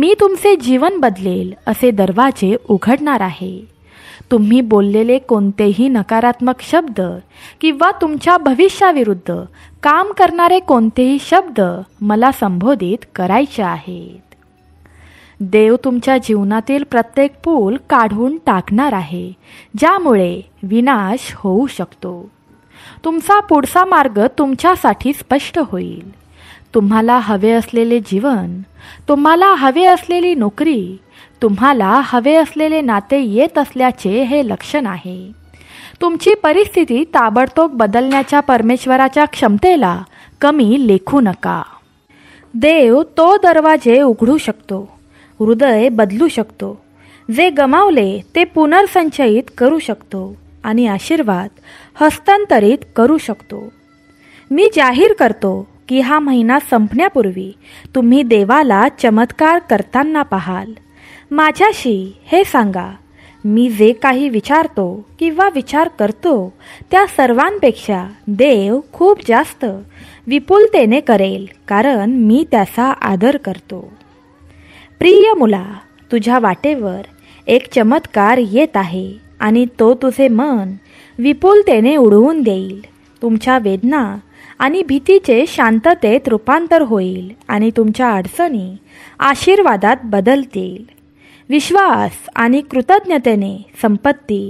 मी तुमचे जीवन बदलेल असे दरवाजे उघडणार आहे तुम्ही बोललेले कोणतेही नकारात्मक शब्द किंवा तुमच्या भविष्याविरुद्ध काम करणारे कोणतेही शब्द मला संबोधित करायचे आहेत देव तुमच्या जीवनातील प्रत्येक पूल काढून टाकणार आहे ज्यामुळे विनाश होऊ शकतो तुमचा पुढचा मार्ग तुमच्यासाठी स्पष्ट होईल तुम्हाला हवे असलेले जीवन तुम्हाला हवे असलेली नोकरी तुम्हाला हवे असलेले नाते येत असल्याचे हे लक्षण आहे तुमची परिस्थिती ताबडतोब बदलण्याच्या परमेश्वराच्या क्षमतेला कमी लेखू नका देव तो दरवाजे उघडू शकतो हृदय बदलू शकतो जे गमावले ते पुनर्संचयित करू शकतो आणि आशीर्वाद हस्तांतरित करू शकतो मी जाहीर करतो की हा महिना संपण्यापूर्वी तुम्ही देवाला चमत्कार करताना पाहाल माझ्याशी हे सांगा मी जे काही विचारतो किंवा विचार करतो त्या सर्वांपेक्षा देव खूप जास्त विपुलतेने करेल कारण मी त्याचा आदर करतो प्रिय मुला तुझ्या वाटेवर एक चमत्कार येत आहे आणि तो तुझे मन विपुलतेने उडवून देईल तुमच्या वेदना आणि भीतीचे शांततेत रूपांतर होईल आणि तुमच्या अडचणी आशीर्वादात बदलतील विश्वास आणि कृतज्ञतेने संपत्ती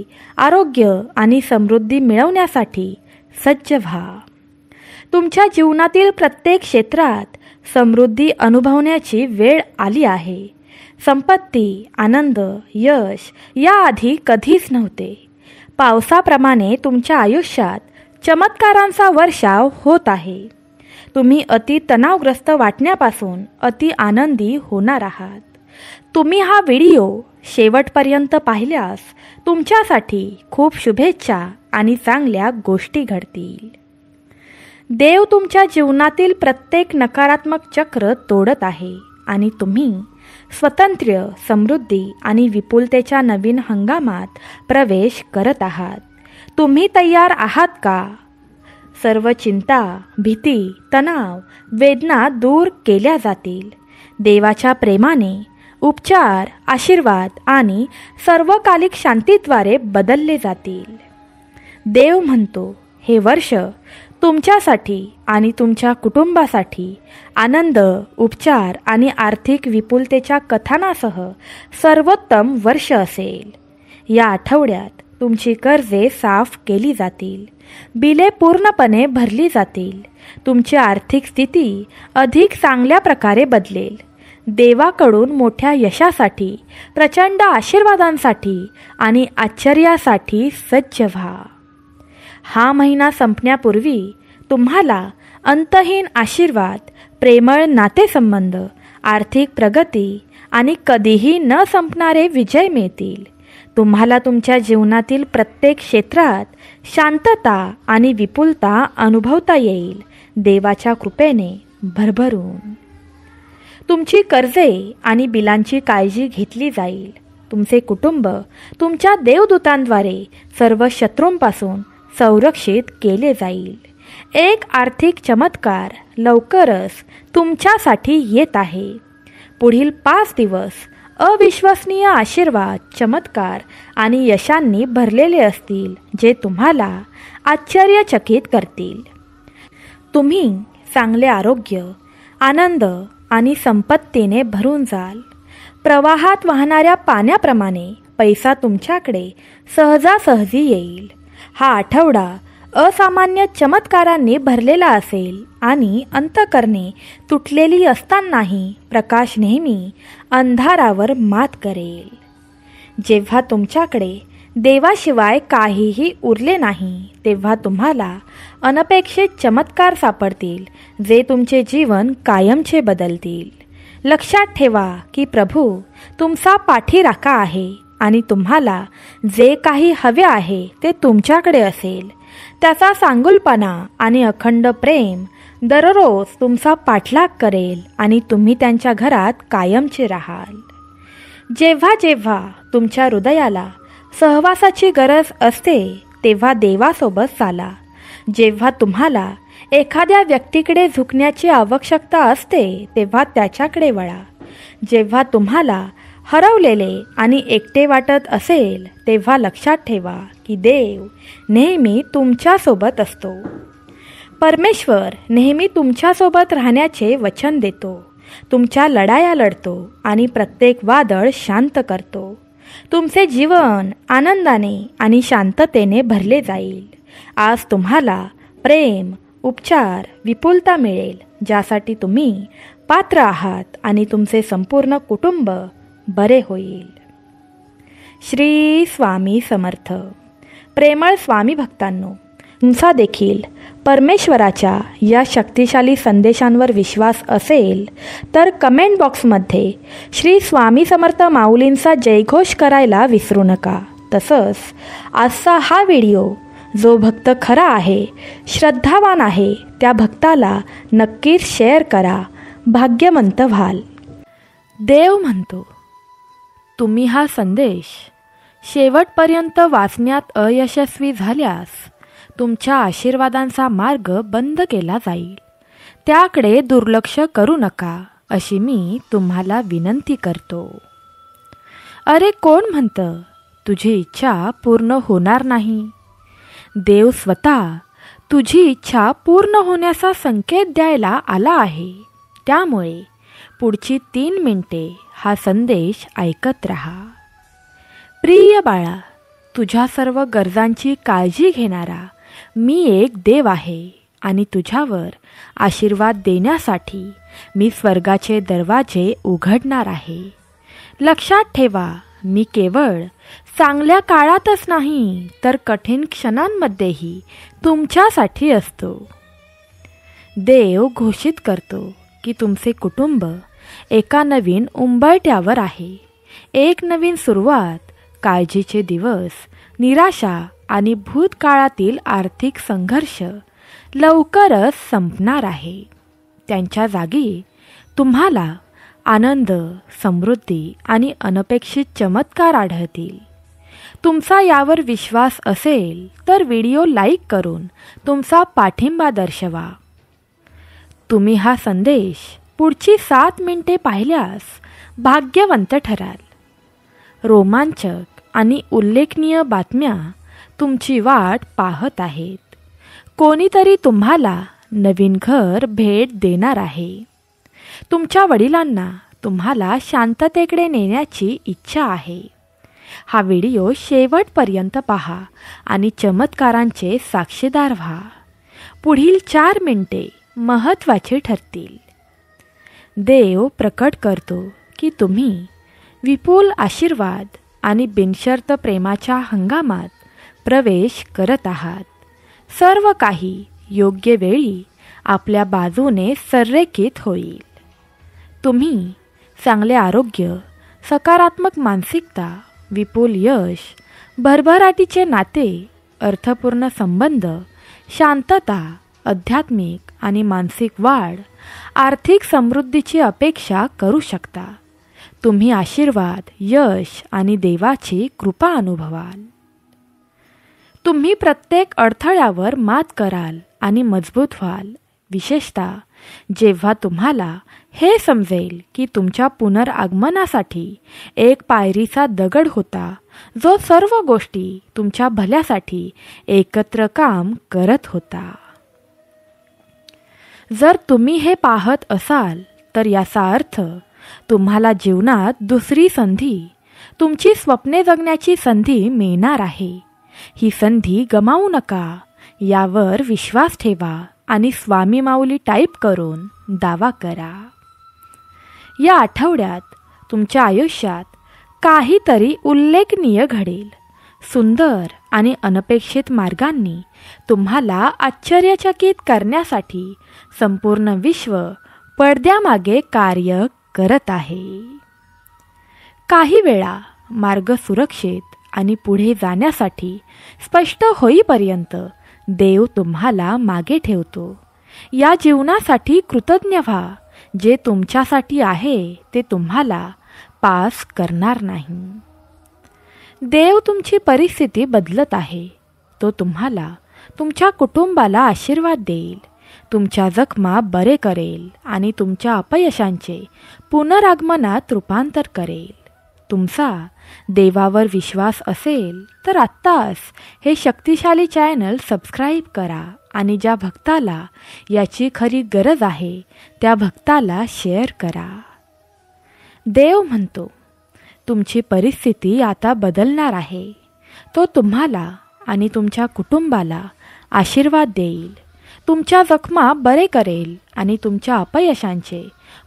आरोग्य आणि समृद्धी मिळवण्यासाठी सज्ज व्हा तुमच्या जीवनातील प्रत्येक क्षेत्रात समृद्धी अनुभवण्याची वेळ आली आहे संपत्ती आनंद यश याआधी कधीच नव्हते पावसाप्रमाणे तुमच्या आयुष्यात चमत्कारांचा वर्षाव होत आहे तुम्ही अति तणावग्रस्त वाटण्यापासून अति आनंदी होणार आहात तुम्ही हा व्हिडिओ शेवटपर्यंत पाहिल्यास तुमच्यासाठी खूप शुभेच्छा आणि चांगल्या गोष्टी घडतील देव तुमच्या जीवनातील प्रत्येक नकारात्मक चक्र तोडत आहे आणि तुम्ही स्वतंत्र समृद्धी आणि विपुलतेच्या नवीन हंगामात प्रवेश करत आहात तुम्ही तयार आहात का सर्व चिंता भीती तणाव वेदना दूर केल्या जातील देवाच्या प्रेमाने उपचार आशीर्वाद आणि सर्वकालिक शांतीद्वारे बदलले जातील देव म्हणतो हे वर्ष तुमच्यासाठी आणि तुमच्या कुटुंबासाठी आनंद उपचार आणि आर्थिक विपुलतेच्या कथानासह सर्वोत्तम वर्ष असेल या आठवड्यात तुमची कर्जे साफ केली जातील बिले पूर्णपणे भरली जातील तुमची आर्थिक स्थिती अधिक चांगल्या प्रकारे बदलेल देवाकडून मोठ्या यशासाठी प्रचंड आशीर्वादांसाठी आणि आश्चर्यासाठी सज्ज व्हा हा महिना संपण्यापूर्वी तुम्हाला अंतहीन आशीर्वाद प्रेमळ नातेसंबंध आर्थिक प्रगती आणि कधीही न संपणारे विजय मिळतील तुम्हाला तुमच्या जीवनातील प्रत्येक क्षेत्रात शांतता आणि विपुलता अनुभवता येईल देवाच्या कृपेने भरभरून तुमची कर्जे आणि बिलांची काळजी घेतली जाईल तुमचे कुटुंब तुमच्या देवदूतांद्वारे सर्व शत्रूंपासून संरक्षित केले जाईल एक आर्थिक चमत्कार लवकरच तुमच्यासाठी येत आहे पुढील पाच दिवस अविश्वसनीय आशीर्वाद चमत्कार आणि यशांनी भरलेले असतील जे तुम्हाला आश्चर्यचकित करतील तुम्ही चांगले आरोग्य आनंद आणि संपत्तीने भरून जाल प्रवाहात वाहणाऱ्या पाण्याप्रमाणे पैसा तुमच्याकडे सहजासहजी येईल हा आठवडा असामान्य चमत्कारांनी भरलेला असेल आणि अंतकरणे तुटलेली असतानाही प्रकाश नेहमी अंधारावर मात करेल जेव्हा तुमच्याकडे देवाशिवाय काहीही उरले नाही तेव्हा तुम्हाला अनपेक्षित चमत्कार सापडतील जे तुमचे जीवन कायमचे बदलतील लक्षात ठेवा की प्रभू तुमचा पाठीराखा आहे आणि तुम्हाला जे काही हवे आहे ते तुमच्याकडे असेल त्याचा सांगुलपणा आणि अखंड प्रेम दररोज तुमचा पाठलाग करेल आणि तुम्ही त्यांच्या घरात कायमचे राहाल जेव्हा जेव्हा तुमच्या हृदयाला सहवासाची गरज असते तेव्हा देवासोबत चाला जेव्हा तुम्हाला एखाद्या व्यक्तीकडे झुकण्याची आवश्यकता असते तेव्हा त्याच्याकडे वळा जेव्हा तुम्हाला हरवलेले आणि एकटे वाटत असेल तेव्हा लक्षात ठेवा की देव नेहमी तुमच्यासोबत असतो परमेश्वर नेहमी तुमच्यासोबत राहण्याचे वचन देतो तुमच्या लढाया लढतो आणि प्रत्येक वादळ शांत करतो तुमचे जीवन आनंदाने आणि शांततेने भरले जाईल आज तुम्हाला प्रेम उपचार विपुलता मिळेल ज्यासाठी तुम्ही पात्र आहात आणि तुमचे संपूर्ण कुटुंब बरे होईल श्री स्वामी समर्थ प्रेमळ स्वामी भक्तांनो तुमचा देखील परमेश्वराच्या या शक्तिशाली संदेशांवर विश्वास असेल तर कमेंट बॉक्समध्ये श्री स्वामी समर्थ माऊलींचा जयघोष करायला विसरू नका तसंच आजचा हा व्हिडिओ जो भक्त खरा आहे श्रद्धावान आहे त्या भक्ताला नक्कीच शेअर करा भाग्यवंत व्हाल देव म्हणतो तुम्ही हा संदेश शेवटपर्यंत वाचण्यात अयशस्वी झाल्यास तुमच्या आशीर्वादांचा मार्ग बंद केला जाईल त्याकडे दुर्लक्ष करू नका अशी मी तुम्हाला विनंती करतो अरे कोण म्हणतं तुझी इच्छा पूर्ण होणार नाही देव स्वतः तुझी इच्छा पूर्ण होण्याचा संकेत द्यायला आला आहे त्यामुळे पुढची तीन मिनिटे हा संदेश ऐकत राहा प्रिय बाळा तुझ्या सर्व गरजांची काळजी घेणारा मी एक देव आहे आणि तुझ्यावर आशीर्वाद देण्यासाठी मी स्वर्गाचे दरवाजे उघडणार आहे लक्षात ठेवा मी केवळ चांगल्या काळातच नाही तर कठीण क्षणांमध्येही तुमच्यासाठी असतो देव घोषित करतो की तुमचे कुटुंब एका नवीन उंबळट्यावर आहे एक नवीन सुरुवात काळजीचे दिवस निराशा आणि भूतकाळातील आर्थिक संघर्ष लवकरच संपणार आहे त्यांच्या जागी तुम्हाला आनंद समृद्धी आणि अनपेक्षित चमत्कार आढळतील तुमचा यावर विश्वास असेल तर व्हिडिओ लाईक करून तुमचा पाठिंबा दर्शवा तुम्ही हा संदेश पुढची सात मिनिटे पाहिल्यास भाग्यवंत ठराल रोमांचक आणि उल्लेखनीय बातम्या तुमची वाट पाहत आहेत कोणीतरी तुम्हाला नवीन घर भेट देणार आहे तुमच्या वडिलांना तुम्हाला शांततेकडे नेण्याची इच्छा आहे हा व्हिडिओ शेवटपर्यंत पहा आणि चमत्कारांचे साक्षीदार व्हा पुढील चार मिनटे महत्त्वाचे ठरतील देव प्रकट करतो की तुम्ही विपुल आशीर्वाद आणि बिनशर्त प्रेमाच्या हंगामात प्रवेश करत आहात सर्व काही योग्य वेळी आपल्या बाजूने संरेखित होईल तुम्ही चांगले आरोग्य सकारात्मक मानसिकता विपुल यश भरभराटीचे नाते अर्थपूर्ण संबंध शांतता आध्यात्मिक आणि मानसिक वाढ आर्थिक समृद्धीची अपेक्षा करू शकता तुम्ही आशीर्वाद यश आणि देवाची कृपा अनुभवाल तुम्ही प्रत्येक अडथळ्यावर मात कराल आणि मजबूत व्हाल विशेषतः जेव्हा तुम्हाला हे समजेल की तुमच्या पुनरागमनासाठी एक पायरीचा दगड होता जो सर्व गोष्टी तुमच्या भल्यासाठी एकत्र काम करत होता जर तुम्ही हे पाहत असाल तर याचा अर्थ तुम्हाला जीवनात दुसरी संधी तुमची स्वप्ने जगण्याची संधी मिळणार आहे ही संधी गमावू नका यावर विश्वास ठेवा आणि स्वामी माऊली टाईप करून दावा करा या आठवड्यात तुमच्या आयुष्यात काहीतरी उल्लेखनीय घडेल सुंदर आणि अनपेक्षित मार्गांनी तुम्हाला आश्चर्यचकित करण्यासाठी संपूर्ण विश्व पडद्यामागे कार्य करत आहे काही वेळा मार्ग सुरक्षित आणि पुढे जाण्यासाठी स्पष्ट होईपर्यंत देव तुम्हाला मागे ठेवतो या जीवनासाठी कृतज्ञ व्हा जे तुमच्यासाठी आहे ते तुम्हाला पास करणार नाही देव तुमची परिस्थिती बदलत आहे तो तुम्हाला तुमच्या कुटुंबाला आशीर्वाद देईल तुमच्या जखमा बरे करेल आणि तुमच्या अपयशांचे पुनरागमनात रूपांतर करेल तुमचा देवावर विश्वास असेल तर आत्ताच हे शक्तिशाली चॅनल सबस्क्राईब करा आणि ज्या भक्ताला याची खरी गरज आहे त्या भक्ताला शेअर करा देव म्हणतो तुमची परिस्थिती आता बदलणार आहे तो तुम्हाला आणि तुमच्या कुटुंबाला आशीर्वाद देईल तुमच्या जखमा बरे करेल आणि तुमच्या अपयशांचे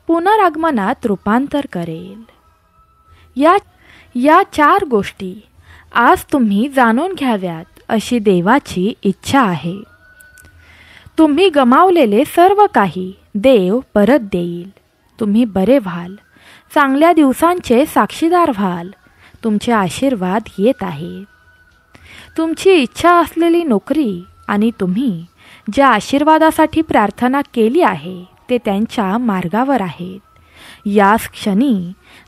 पुनरागमनात रूपांतर करेल या या चार गोष्टी आज तुम्ही जाणून घ्याव्यात अशी देवाची इच्छा आहे तुम्ही गमावलेले सर्व काही देव परत देईल तुम्ही बरे व्हाल चांगल्या दिवसांचे साक्षीदार व्हाल तुमचे आशीर्वाद येत आहे तुमची इच्छा असलेली नोकरी आणि तुम्ही ज्या आशीर्वादासाठी प्रार्थना केली आहे ते त्यांच्या मार्गावर आहेत याच क्षणी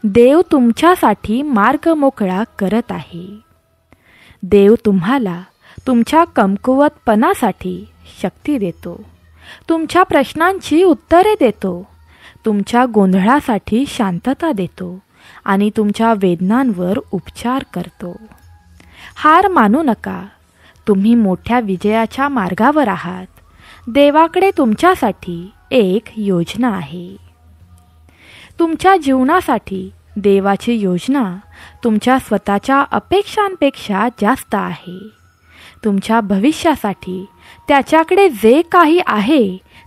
देव तुमच्यासाठी मार्ग मोकळा करत आहे देव तुम्हाला तुमच्या कमकुवतपणासाठी शक्ती देतो तुमच्या प्रश्नांची उत्तरे देतो तुमच्या गोंधळासाठी शांतता देतो आणि तुमच्या वेदनांवर उपचार करतो हार मानू नका तुम्ही मोठ्या विजयाच्या मार्गावर आहात देवाकडे तुमच्यासाठी एक योजना आहे तुमच्या जीवनासाठी देवाची योजना तुमच्या स्वतःच्या अपेक्षांपेक्षा जास्त आहे तुमच्या भविष्यासाठी त्याच्याकडे जे काही आहे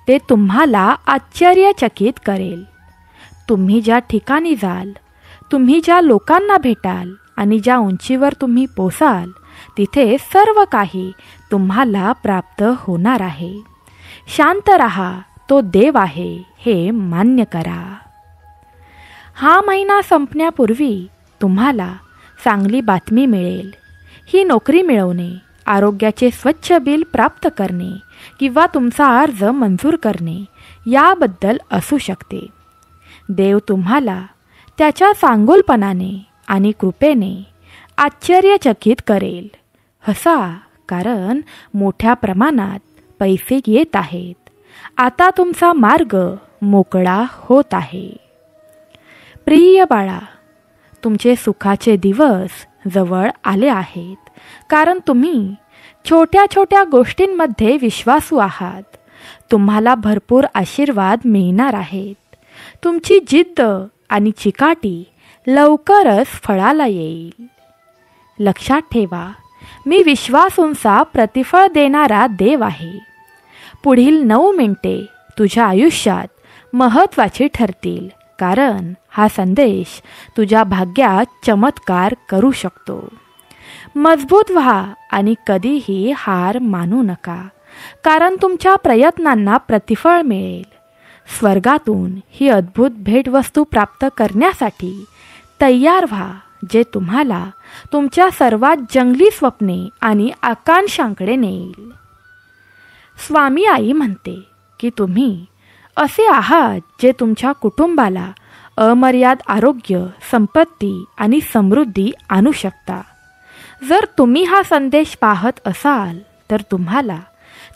ते तुम्हाला आश्चर्यचकित करेल तुम्ही ज्या ठिकाणी जाल तुम्ही ज्या लोकांना भेटाल आणि ज्या उंचीवर तुम्ही पोसाल तिथे सर्व काही तुम्हाला प्राप्त होणार आहे शांत रहा तो देव आहे हे मान्य करा हा महिना संपण्यापूर्वी तुम्हाला चांगली बातमी मिळेल ही नोकरी मिळवणे आरोग्याचे स्वच्छ बिल प्राप्त करणे किंवा तुमचा अर्ज मंजूर करणे याबद्दल असू शकते देव तुम्हाला त्याच्या सांगोलपणाने आणि कृपेने आश्चर्यचकित करेल हसा कारण मोठ्या प्रमाणात पैसे येत आहेत आता तुमचा मार्ग मोकळा होत आहे प्रिय बाळा तुमचे सुखाचे दिवस जवळ आले आहेत कारण तुम्ही छोट्या छोट्या गोष्टींमध्ये विश्वासू आहात तुम्हाला भरपूर आशीर्वाद मिळणार आहेत तुमची जिद्द आणि चिकाटी लवकरच फळाला येईल लक्षात ठेवा मी विश्वासूंचा प्रतिफळ देणारा देव आहे पुढील नऊ मिनटे तुझ्या आयुष्यात महत्त्वाची ठरतील कारण हा संदेश तुझ्या भाग्यात चमत्कार करू शकतो मजबूत व्हा आणि कधीही हार मानू नका कारण तुमच्या प्रयत्नांना प्रतिफळ मिळेल स्वर्गातून ही अद्भुत भेटवस्तू प्राप्त करण्यासाठी तयार व्हा जे तुम्हाला तुमच्या सर्वात जंगली स्वप्ने आणि आकांक्षांकडे नेईल स्वामी आई म्हणते की तुम्ही असे आहात जे तुमच्या कुटुंबाला अमर्याद आरोग्य संपत्ती आणि समृद्धी आणू शकता जर तुम्ही हा संदेश पाहत असाल तर तुम्हाला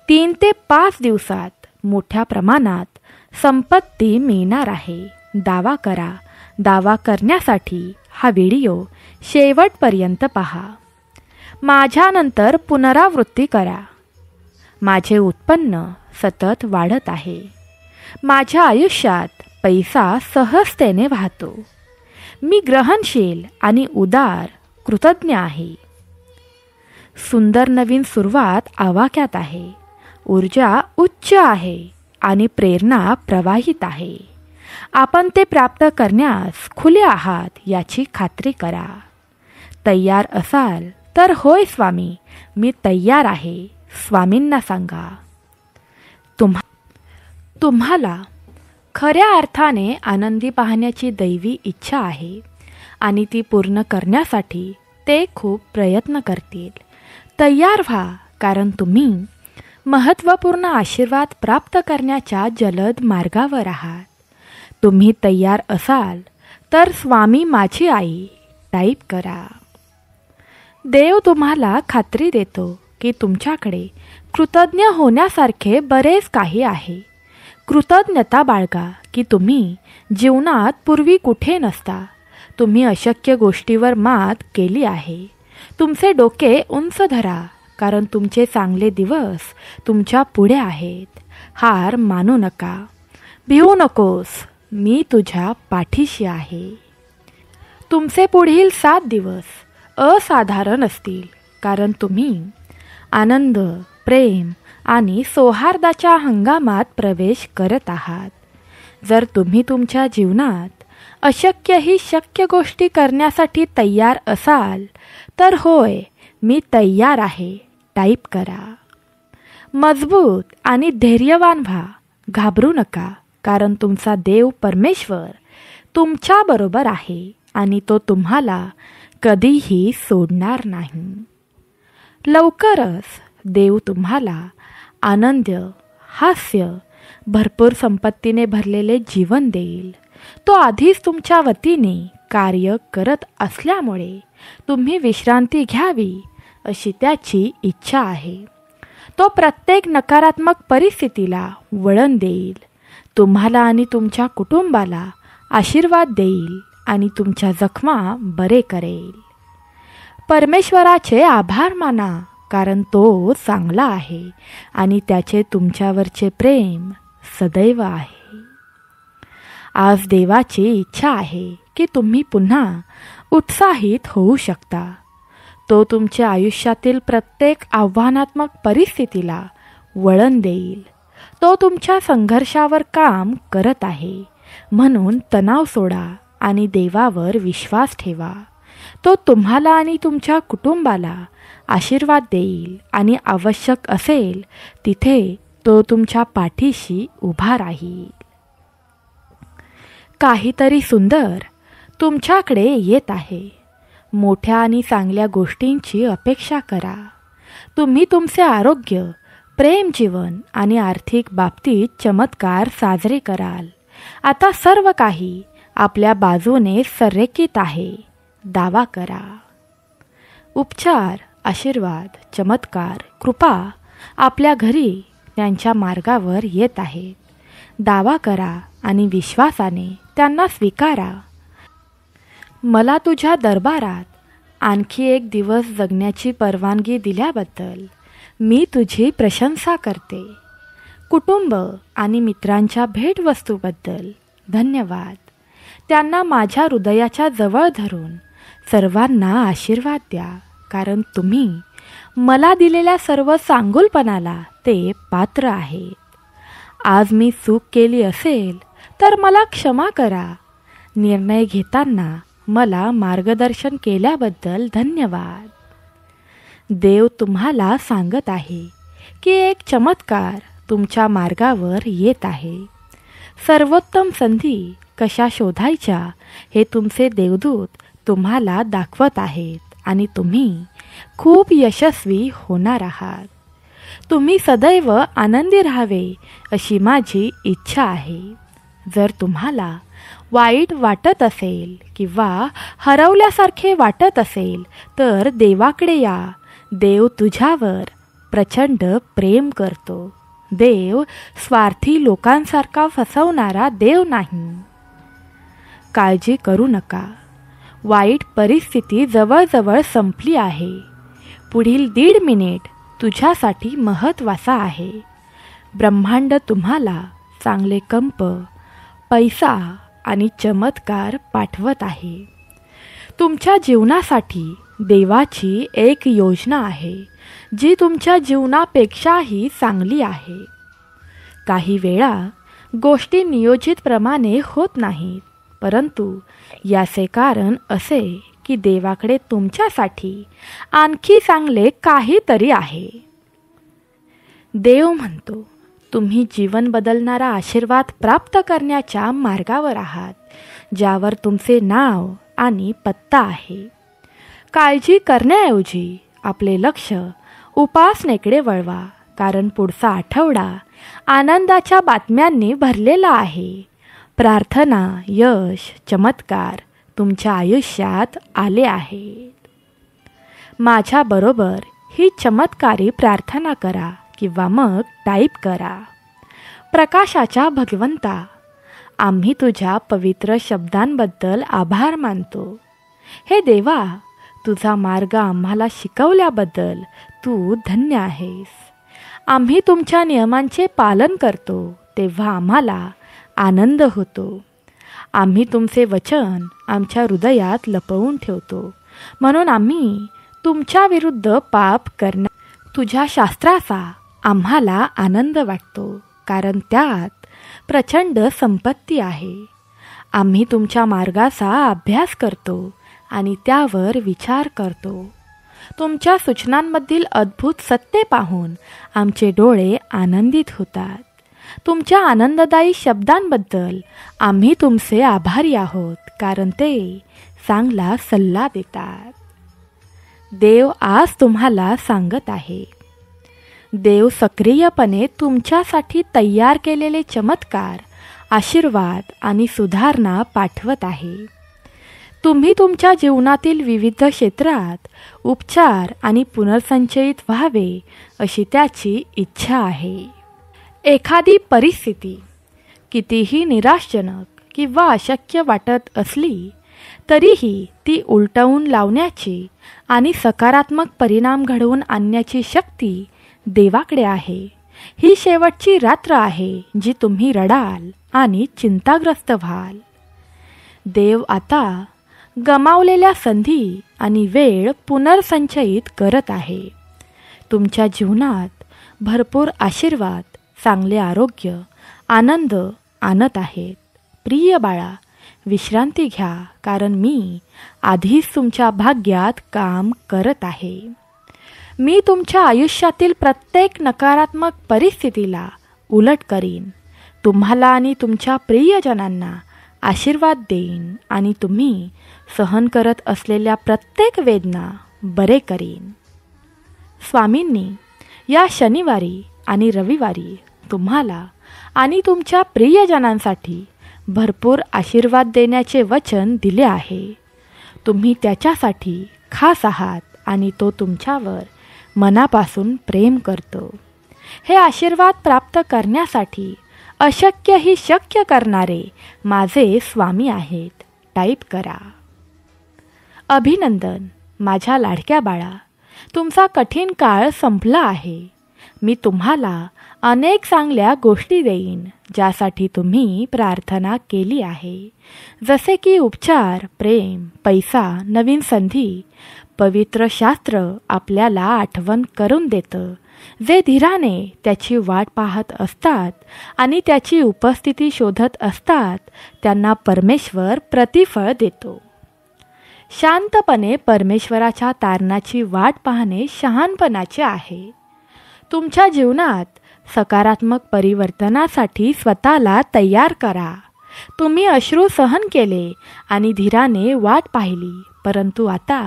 तीन ते पाच दिवसात मोठ्या प्रमाणात संपत्ती मिळणार आहे दावा करा दावा करण्यासाठी हा व्हिडिओ शेवटपर्यंत पहा माझ्यानंतर पुनरावृत्ती करा माझे उत्पन्न सतत वाढत आहे माझ्या आयुष्यात पैसा सहजतेने वाहतो मी ग्रहणशील आणि उदार कृतज्ञ आहे सुंदर नवीन सुरुवात आवाक्यात आहे ऊर्जा उच्च आहे आणि प्रेरणा प्रवाहित आहे आपण ते प्राप्त करण्यास खुले आहात याची खात्री करा तयार असाल तर होय स्वामी मी तयार आहे स्वामींना सांगा तुम्हा तुम्हाला खऱ्या अर्थाने आनंदी पाहण्याची दैवी इच्छा आहे आणि ती पूर्ण करण्यासाठी ते खूप प्रयत्न करतील तयार व्हा कारण तुम्ही महत्त्वपूर्ण आशीर्वाद प्राप्त करण्याच्या जलद मार्गावर आहात तुम्ही तयार असाल तर स्वामी माझी आई टाईप करा देव तुम्हाला खात्री देतो की तुमच्याकडे कृतज्ञ होण्यासारखे बरेच काही आहे कृतज्ञता बाळगा की तुम्ही जीवनात पूर्वी कुठे नसता तुम्ही अशक्य गोष्टीवर मात केली आहे तुमचे डोके उंच धरा कारण तुमचे चांगले दिवस तुमच्या पुढे आहेत हार मानू नका भिवू नकोस मी तुझ्या पाठीशी आहे तुमचे पुढील सात दिवस असाधारण असतील कारण तुम्ही आनंद प्रेम आणि सौहार्दाच्या हंगामात प्रवेश करत आहात जर तुम्ही तुमच्या जीवनात अशक्य ही शक्य गोष्टी करण्यासाठी तयार असाल तर होय मी तयार आहे टाईप करा मजबूत आणि धैर्यवान व्हा घाबरू नका कारण तुमचा देव परमेश्वर तुमच्याबरोबर आहे आणि तो तुम्हाला कधीही सोडणार नाही लवकरच देव तुम्हाला आनंद हास्य भरपूर संपत्तीने भरलेले जीवन देईल तो आधीच तुमच्या वतीने कार्य करत असल्यामुळे तुम्ही विश्रांती घ्यावी अशी त्याची इच्छा आहे तो प्रत्येक नकारात्मक परिस्थितीला वळण देईल तुम्हाला आणि तुमच्या कुटुंबाला आशीर्वाद देईल आणि तुमच्या जखमा बरे करेल परमेश्वराचे आभार माना कारण तो चांगला आहे आणि त्याचे तुमच्यावरचे प्रेम सदैव आहे आज देवाची इच्छा आहे की तुम्ही पुन्हा उत्साहित होऊ शकता तो तुमच्या आयुष्यातील प्रत्येक आव्हानात्मक परिस्थितीला वळण देईल तो तुमच्या संघर्षावर काम करत आहे म्हणून तणाव सोडा आणि देवावर विश्वास ठेवा तो तुम्हाला आणि तुमच्या कुटुंबाला आशीर्वाद देईल आणि आवश्यक असेल तिथे तो तुमच्या पाठीशी उभा राहील काहीतरी सुंदर तुमच्याकडे येत आहे मोठ्या आणि चांगल्या गोष्टींची अपेक्षा करा तुम्ही तुमचे आरोग्य प्रेम जीवन आणि आर्थिक बाबतीत चमत्कार साजरे कराल आता सर्व काही आपल्या बाजूने संरेखित आहे दावा करा उपचार आशीर्वाद चमत्कार कृपा आपल्या घरी त्यांच्या मार्गावर येत आहेत दावा करा आणि विश्वासाने त्यांना स्वीकारा मला तुझ्या दरबारात आणखी एक दिवस जगण्याची परवानगी दिल्याबद्दल मी तुझी प्रशंसा करते कुटुंब आणि मित्रांच्या भेटवस्तूबद्दल धन्यवाद त्यांना माझ्या हृदयाच्या जवळ धरून सर्वांना आशीर्वाद द्या कारण तुम्ही मला दिलेल्या सर्व सांगुलपणाला ते पात्र आहे आज मी चूक केली असेल तर मला क्षमा करा निर्णय घेताना मला मार्गदर्शन केल्याबद्दल धन्यवाद देव तुम्हाला सांगत आहे की एक चमत्कार तुमच्या मार्गावर येत आहे सर्वोत्तम संधी कशा शोधायच्या हे तुमचे देवदूत तुम्हाला दाखवत आहेत आणि तुम्ही खूप यशस्वी होणार आहात तुम्ही सदैव आनंदी राहावे अशी माझी इच्छा आहे जर तुम्हाला वाईट वाटत असेल किंवा हरवल्यासारखे वाटत असेल तर देवाकडे या देव तुझ्यावर प्रचंड प्रेम करतो देव स्वार्थी लोकांसारखा फसवणारा देव नाही काळजी करू नका वाईट परिस्थिती जवळजवळ संपली आहे पुढील दीड मिनिट तुझ्यासाठी महत्त्वाचा आहे ब्रह्मांड तुम्हाला चांगले कंप पैसा आणि चमत्कार पाठवत आहे तुमच्या जीवनासाठी देवाची एक योजना आहे जी तुमच्या जीवनापेक्षाही चांगली आहे काही वेळा गोष्टी नियोजितप्रमाणे होत नाहीत परंतु याचे कारण असे की देवाकडे तुमच्यासाठी आणखी चांगले काहीतरी आहे देव म्हणतो तुम्ही जीवन बदलणारा आशीर्वाद प्राप्त करण्याच्या मार्गावर आहात ज्यावर तुमचे नाव आणि पत्ता आहे काळजी करण्याऐवजी आपले लक्ष उपासनेकडे वळवा कारण पुढचा आठवडा आनंदाच्या बातम्यांनी भरलेला आहे प्रार्थना यश चमत्कार तुमच्या आयुष्यात आले आहेत माझ्याबरोबर ही चमत्कारी प्रार्थना करा किंवा मग टाईप करा प्रकाशाच्या भगवंता आम्ही तुझ्या पवित्र शब्दांबद्दल आभार मानतो हे देवा तुझा मार्ग आम्हाला शिकवल्याबद्दल तू धन्य आहेस आम्ही तुमच्या नियमांचे पालन करतो तेव्हा आम्हाला आनंद होतो आम्ही तुमचे वचन आमच्या हृदयात लपवून ठेवतो म्हणून आम्ही तुमच्या विरुद्ध पाप करण्या तुझ्या शास्त्राचा आम्हाला आनंद वाटतो कारण त्यात प्रचंड संपत्ती आहे आम्ही तुमच्या मार्गाचा अभ्यास करतो आणि त्यावर विचार करतो तुमच्या सूचनांमधील अद्भुत सत्य पाहून आमचे डोळे आनंदित होतात तुमच्या आनंददायी शब्दांबद्दल आम्ही तुमचे आभारी आहोत कारण ते चांगला सल्ला देतात देव आज तुम्हाला सांगत आहे देव सक्रियपणे तुमच्यासाठी तयार केलेले चमत्कार आशीर्वाद आणि सुधारणा पाठवत आहे तुम्ही तुमच्या जीवनातील विविध क्षेत्रात उपचार आणि पुनर्संचयित व्हावे अशी त्याची इच्छा आहे एखादी परिस्थिती कितीही निराशजनक किंवा अशक्य वाटत असली तरीही ती उलटवून लावण्याची आणि सकारात्मक परिणाम घडवून आणण्याची शक्ती देवाकडे आहे ही शेवटची रात्र आहे जी तुम्ही रडाल आणि चिंताग्रस्त व्हाल देव आता गमावलेल्या संधी आणि वेळ पुनर्संचयित करत आहे तुमच्या जीवनात भरपूर आशीर्वाद चांगले आरोग्य आनंद आणत आहेत प्रिय बाळा विश्रांती घ्या कारण मी आधीच तुमच्या भाग्यात काम करत आहे मी तुमच्या आयुष्यातील प्रत्येक नकारात्मक परिस्थितीला उलट करीन तुम्हाला आणि तुमच्या प्रियजनांना आशीर्वाद देईन आणि तुम्ही सहन करत असलेल्या प्रत्येक वेदना बरे करीन स्वामींनी या शनिवारी आणि रविवारी तुम्हाला आणि तुमच्या प्रियजनांसाठी भरपूर आशीर्वाद देण्याचे वचन दिले आहे तुम्ही त्याच्यासाठी खास आहात आणि तो तुमच्यावर मनापासून प्रेम करतो हे आशीर्वाद प्राप्त करण्यासाठी अशक्य ही शक्य करणारे माझे स्वामी आहेत टाईप करा अभिनंदन माझ्या लाडक्या बाळा तुमचा कठीण काळ संपला आहे मी तुम्हाला अनेक चांगल्या गोष्टी देईन ज्यासाठी तुम्ही प्रार्थना केली आहे जसे की उपचार प्रेम पैसा नवीन संधी पवित्र शास्त्र आपल्याला आठवण करून देतं जे धीराने त्याची वाट पाहत असतात आणि त्याची उपस्थिती शोधत असतात त्यांना परमेश्वर प्रतिफळ देतो शांतपणे परमेश्वराच्या तारणाची वाट पाहणे शहानपणाचे आहे तुमच्या जीवनात सकारात्मक परिवर्तनासाठी स्वतःला तयार करा तुम्ही अश्रू सहन केले आणि धीराने वाट पाहिली परंतु आता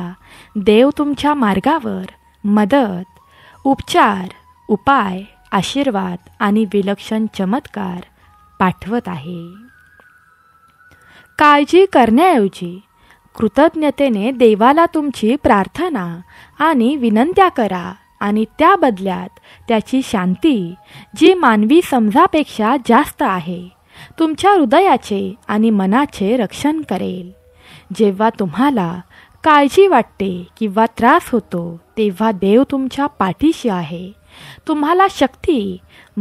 देव तुमच्या मार्गावर मदत उपचार उपाय आशीर्वाद आणि विलक्षण चमत्कार पाठवत आहे काळजी करण्याऐवजी कृतज्ञतेने देवाला तुमची प्रार्थना आणि विनंत्या करा आणि त्या बदल्यात त्याची शांती जी मानवी समजापेक्षा जास्त आहे तुमच्या हृदयाचे आणि मनाचे रक्षण करेल जेव्हा तुम्हाला काळजी वाटते किंवा त्रास होतो तेव्हा देव तुमच्या पाठीशी आहे तुम्हाला शक्ती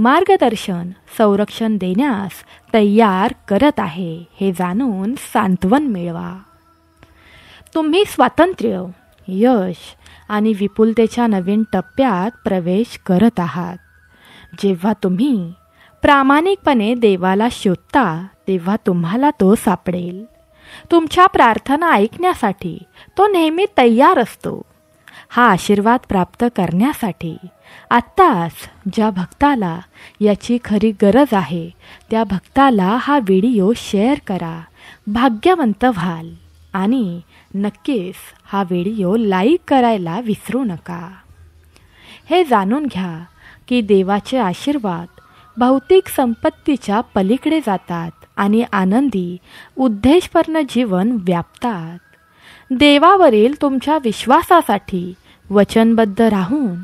मार्गदर्शन संरक्षण देण्यास तयार करत आहे हे जाणून सांत्वन मिळवा तुम्ही स्वातंत्र्य यश आणि विपुलतेच्या नवीन टप्प्यात प्रवेश करत आहात जेव्हा तुम्ही प्रामाणिकपणे देवाला शोधता तेव्हा तुम्हाला तो सापडेल तुमच्या प्रार्थना ऐकण्यासाठी तो नेहमी तयार असतो हा आशीर्वाद प्राप्त करण्यासाठी आत्ताच ज्या भक्ताला याची खरी गरज आहे त्या भक्ताला हा व्हिडिओ शेअर करा भाग्यवंत व्हाल आणि नक्कीच हा व्हिडिओ लाईक करायला विसरू नका हे जाणून घ्या की देवाचे आशीर्वाद भौतिक संपत्तीच्या पलीकडे जातात आणि आनंदी उद्देशपूर्ण जीवन व्यापतात देवावरील तुमच्या विश्वासासाठी वचनबद्ध राहून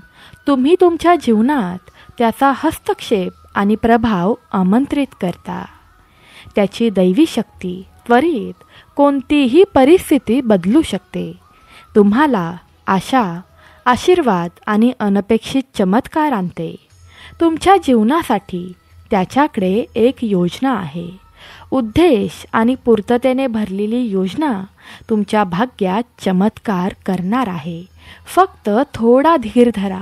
तुम्ही तुमच्या जीवनात त्याचा हस्तक्षेप आणि प्रभाव आमंत्रित करता त्याची दैवी शक्ती त्वरित कोणतीही परिस्थिती बदलू शकते तुम्हाला आशा आशीर्वाद आणि अनपेक्षित चमत्कार आणते तुमच्या जीवनासाठी त्याच्याकडे एक योजना आहे उद्देश आणि पूर्ततेने भरलेली योजना तुमच्या भाग्यात चमत्कार करणार आहे फक्त थोडा धीर धरा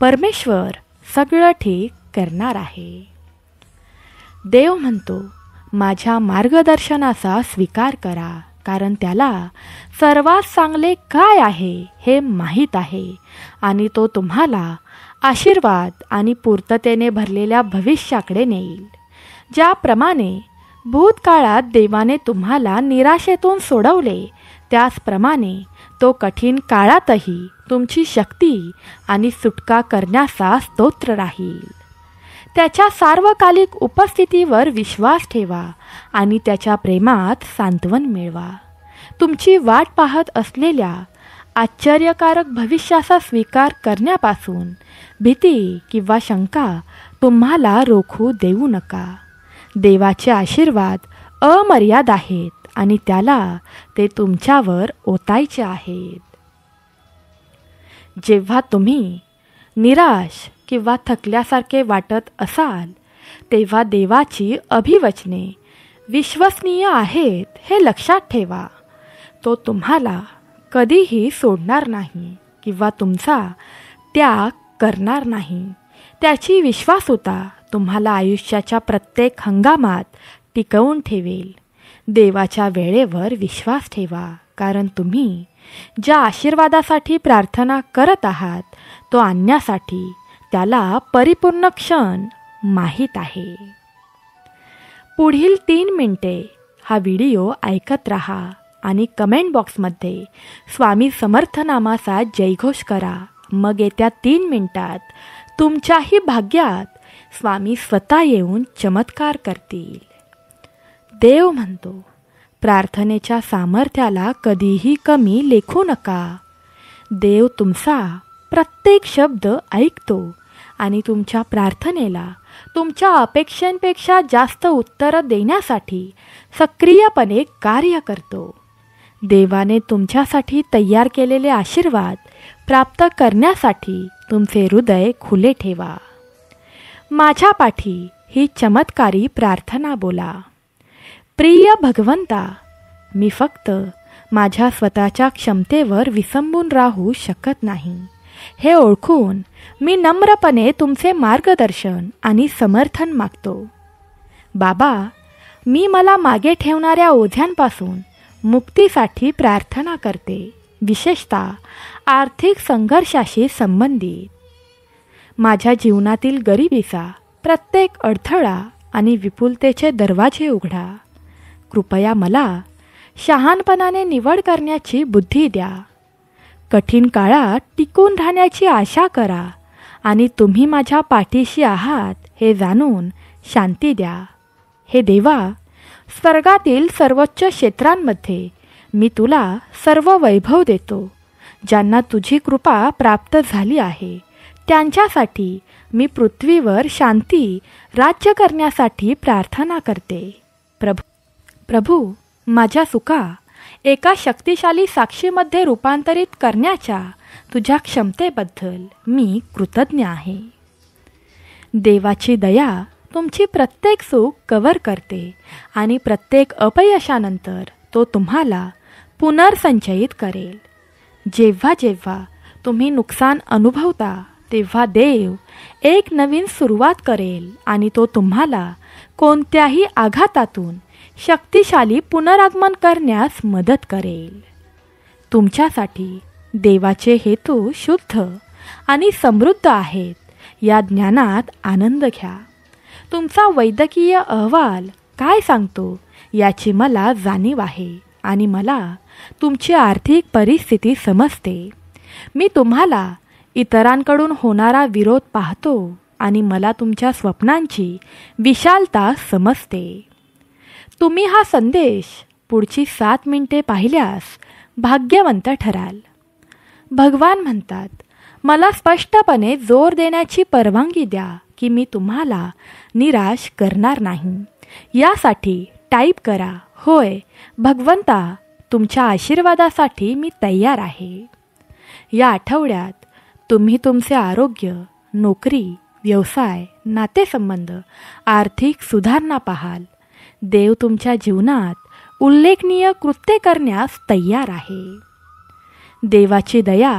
परमेश्वर सगळं ठीक करणार आहे देव म्हणतो माझ्या मार्गदर्शनाचा स्वीकार करा कारण त्याला सर्वात चांगले काय आहे हे माहीत आहे आणि तो तुम्हाला आशीर्वाद आणि पूर्ततेने भरलेल्या भविष्याकडे नेईल ज्याप्रमाणे भूतकाळात देवाने तुम्हाला निराशेतून सोडवले त्याचप्रमाणे तो कठीण काळातही तुमची शक्ती आणि सुटका करण्याचा स्तोत्र राहील त्याच्या सार्वकालिक उपस्थितीवर विश्वास ठेवा आणि त्याच्या प्रेमात सांत्वन मिळवा तुमची वाट पाहत असलेल्या आश्चर्यकारक भविष्याचा स्वीकार करण्यापासून भीती किंवा शंका तुम्हाला रोखू देऊ नका देवाचे आशीर्वाद अमर्याद आहेत आणि त्याला ते तुमच्यावर ओतायचे आहेत जेव्हा तुम्ही निराश किंवा थकल्यासारखे वाटत असाल तेव्हा देवाची अभिवचने विश्वसनीय आहेत हे लक्षात ठेवा तो तुम्हाला कधीही सोडणार नाही किंवा तुमचा त्याग करणार नाही त्याची होता तुम्हाला आयुष्याच्या प्रत्येक हंगामात टिकवून ठेवेल देवाच्या वेळेवर विश्वास ठेवा कारण तुम्ही ज्या आशीर्वादासाठी प्रार्थना करत आहात तो आणण्यासाठी त्याला परिपूर्ण क्षण माहीत आहे पुढील तीन मिनटे हा व्हिडिओ ऐकत रहा आणि कमेंट बॉक्समध्ये स्वामी समर्थ नामाचा जयघोष करा मग येत्या तीन मिनटात तुमच्याही भाग्यात स्वामी स्वतः येऊन चमत्कार करतील देव म्हणतो प्रार्थनेच्या सामर्थ्याला कधीही कमी लेखू नका देव तुमचा प्रत्येक शब्द ऐकतो आणि तुमच्या प्रार्थनेला तुमच्या अपेक्षांपेक्षा जास्त उत्तरं देण्यासाठी सक्रियपणे कार्य करतो देवाने तुमच्यासाठी तयार केलेले आशीर्वाद प्राप्त करण्यासाठी तुमचे हृदय खुले ठेवा माझ्या पाठी ही चमत्कारी प्रार्थना बोला प्रिय भगवंता मी फक्त माझ्या स्वतःच्या क्षमतेवर विसंबून राहू शकत नाही हे ओळखून मी नम्रपणे तुमचे मार्गदर्शन आणि समर्थन मागतो बाबा मी मला मागे ठेवणाऱ्या ओझ्यांपासून मुक्तीसाठी प्रार्थना करते विशेषतः आर्थिक संघर्षाशी संबंधित माझ्या जीवनातील गरिबीचा प्रत्येक अडथळा आणि विपुलतेचे दरवाजे उघडा कृपया मला शहानपणाने निवड करण्याची बुद्धी द्या कठीण काळात टिकून राहण्याची आशा करा आणि तुम्ही माझ्या पाठीशी आहात हे जाणून शांती द्या हे देवा स्वर्गातील सर्वोच्च क्षेत्रांमध्ये मी तुला सर्व वैभव देतो ज्यांना तुझी कृपा प्राप्त झाली आहे त्यांच्यासाठी मी पृथ्वीवर शांती राज्य करण्यासाठी प्रार्थना करते प्रभू प्रभू माझ्या सुखा एका शक्तिशाली साक्षीमध्ये रूपांतरित करण्याच्या तुझ्या क्षमतेबद्दल मी कृतज्ञ आहे देवाची दया तुमची प्रत्येक सुख कव्हर करते आणि प्रत्येक अपयशानंतर तो तुम्हाला पुनर्संचयित करेल जेव्हा जेव्हा तुम्ही नुकसान अनुभवता तेव्हा देव एक नवीन सुरुवात करेल आणि तो तुम्हाला कोणत्याही आघातातून शक्तिशाली पुनरागमन करण्यास मदत करेल तुमच्यासाठी देवाचे हेतू शुद्ध आणि समृद्ध आहेत या ज्ञानात आनंद घ्या तुमचा वैद्यकीय अहवाल काय सांगतो याची मला जाणीव आहे आणि मला तुमची आर्थिक परिस्थिती समजते मी तुम्हाला इतरांकडून होणारा विरोध पाहतो आणि मला तुमच्या स्वप्नांची विशालता समजते तुम्ही हा संदेश पुढची सात मिनिटे पाहिल्यास भाग्यवंत ठराल भगवान म्हणतात मला स्पष्टपणे जोर देण्याची परवानगी द्या की मी तुम्हाला निराश करणार नाही यासाठी टाईप करा होय भगवंता तुमच्या आशीर्वादासाठी मी तयार आहे या आठवड्यात तुम्ही तुमचे आरोग्य नोकरी व्यवसाय नातेसंबंध आर्थिक सुधारणा पाहाल देव तुमच्या जीवनात उल्लेखनीय कृत्य करण्यास तयार आहे देवाची दया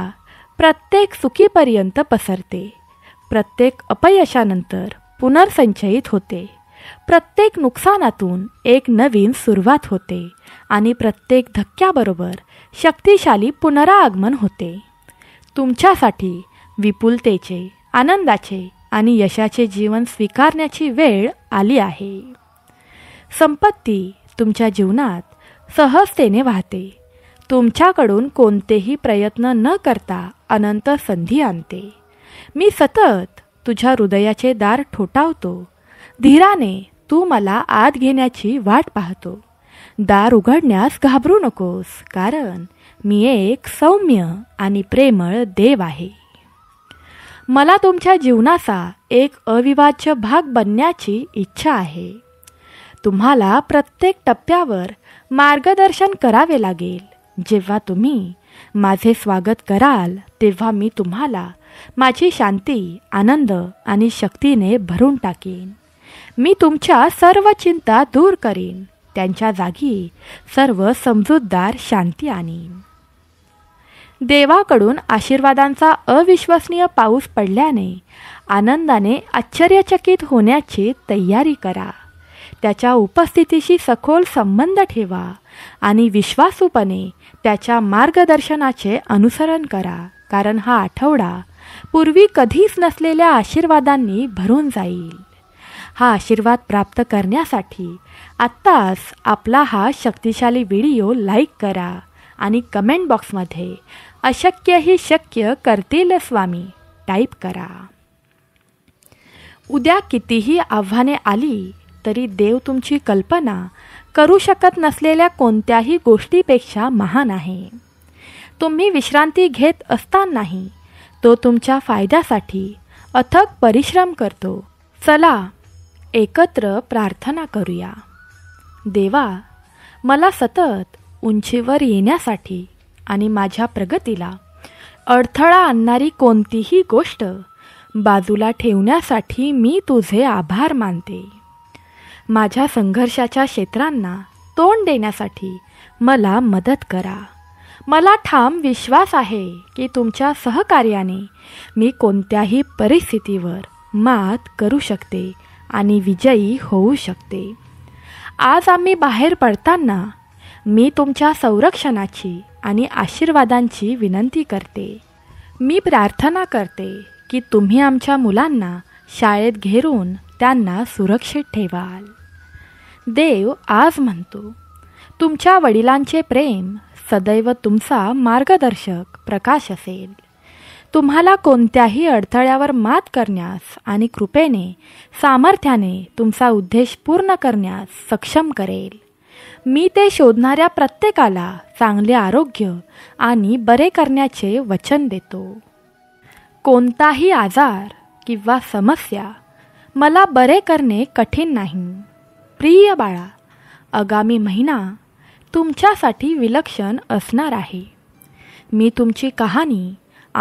प्रत्येक सुखीपर्यंत पसरते प्रत्येक अपयशानंतर पुनर्संचयित होते प्रत्येक नुकसानातून एक नवीन सुरुवात होते आणि प्रत्येक धक्क्याबरोबर शक्तिशाली पुनरागमन होते तुमच्यासाठी विपुलतेचे आनंदाचे आणि यशाचे जीवन स्वीकारण्याची वेळ आली आहे संपत्ती तुमच्या जीवनात सहजतेने वाहते तुमच्याकडून कोणतेही प्रयत्न न करता अनंत संधी आणते मी सतत तुझ्या हृदयाचे दार ठोठावतो धीराने तू मला आत घेण्याची वाट पाहतो दार उघडण्यास घाबरू नकोस कारण मी एक सौम्य आणि प्रेमळ देव आहे मला तुमच्या जीवनाचा एक अविवाच्य भाग बनण्याची इच्छा आहे तुम्हाला प्रत्येक टप्प्यावर मार्गदर्शन करावे लागेल जेव्हा तुम्ही माझे स्वागत कराल तेव्हा मी तुम्हाला माझी शांती आनंद आणि शक्तीने भरून टाकेन मी तुमच्या सर्व चिंता दूर करेन त्यांच्या जागी सर्व समजूतदार शांती आणीन देवाकडून आशीर्वादांचा अविश्वसनीय पाऊस पडल्याने आनंदाने आश्चर्यचकित होण्याची तयारी करा त्याच्या उपस्थितीशी सखोल संबंध ठेवा आणि विश्वासूपणे त्याच्या मार्गदर्शनाचे अनुसरण करा कारण हा आठवडा पूर्वी कधीच नसलेल्या आशीर्वादांनी भरून जाईल हा आशीर्वाद प्राप्त करण्यासाठी आत्ताच आपला हा शक्तिशाली व्हिडिओ लाईक करा आणि कमेंट बॉक्समध्ये अशक्य ही शक्य करतील स्वामी टाईप करा उद्या कितीही आव्हाने आली तरी देव तुमची कल्पना करू शकत नसलेल्या कोणत्याही गोष्टीपेक्षा महान आहे तुम्ही विश्रांती घेत असतानाही तो तुमच्या फायद्यासाठी अथक परिश्रम करतो चला एकत्र प्रार्थना करूया देवा मला सतत उंचीवर येण्यासाठी आणि माझ्या प्रगतीला अडथळा आणणारी कोणतीही गोष्ट बाजूला ठेवण्यासाठी मी तुझे आभार मानते माझ्या संघर्षाच्या क्षेत्रांना तोंड देण्यासाठी मला मदत करा मला ठाम विश्वास आहे की तुमच्या सहकार्याने मी कोणत्याही परिस्थितीवर मात करू शकते आणि विजयी होऊ शकते आज आम्ही बाहेर पडताना मी तुमच्या संरक्षणाची आणि आशीर्वादांची विनंती करते मी प्रार्थना करते की तुम्ही आमच्या मुलांना शाळेत घेरून त्यांना सुरक्षित ठेवाल देव आज म्हणतो तुमच्या वडिलांचे प्रेम सदैव तुमचा मार्गदर्शक प्रकाश असेल तुम्हाला कोणत्याही अडथळ्यावर मात करण्यास आणि कृपेने सामर्थ्याने तुमचा उद्देश पूर्ण करण्यास सक्षम करेल मी ते शोधणाऱ्या प्रत्येकाला चांगले आरोग्य आणि बरे करण्याचे वचन देतो कोणताही आजार किंवा समस्या मला बरे करणे कठीण नाही प्रिय बाळा आगामी महिना तुमच्यासाठी विलक्षण असणार आहे मी तुमची कहाणी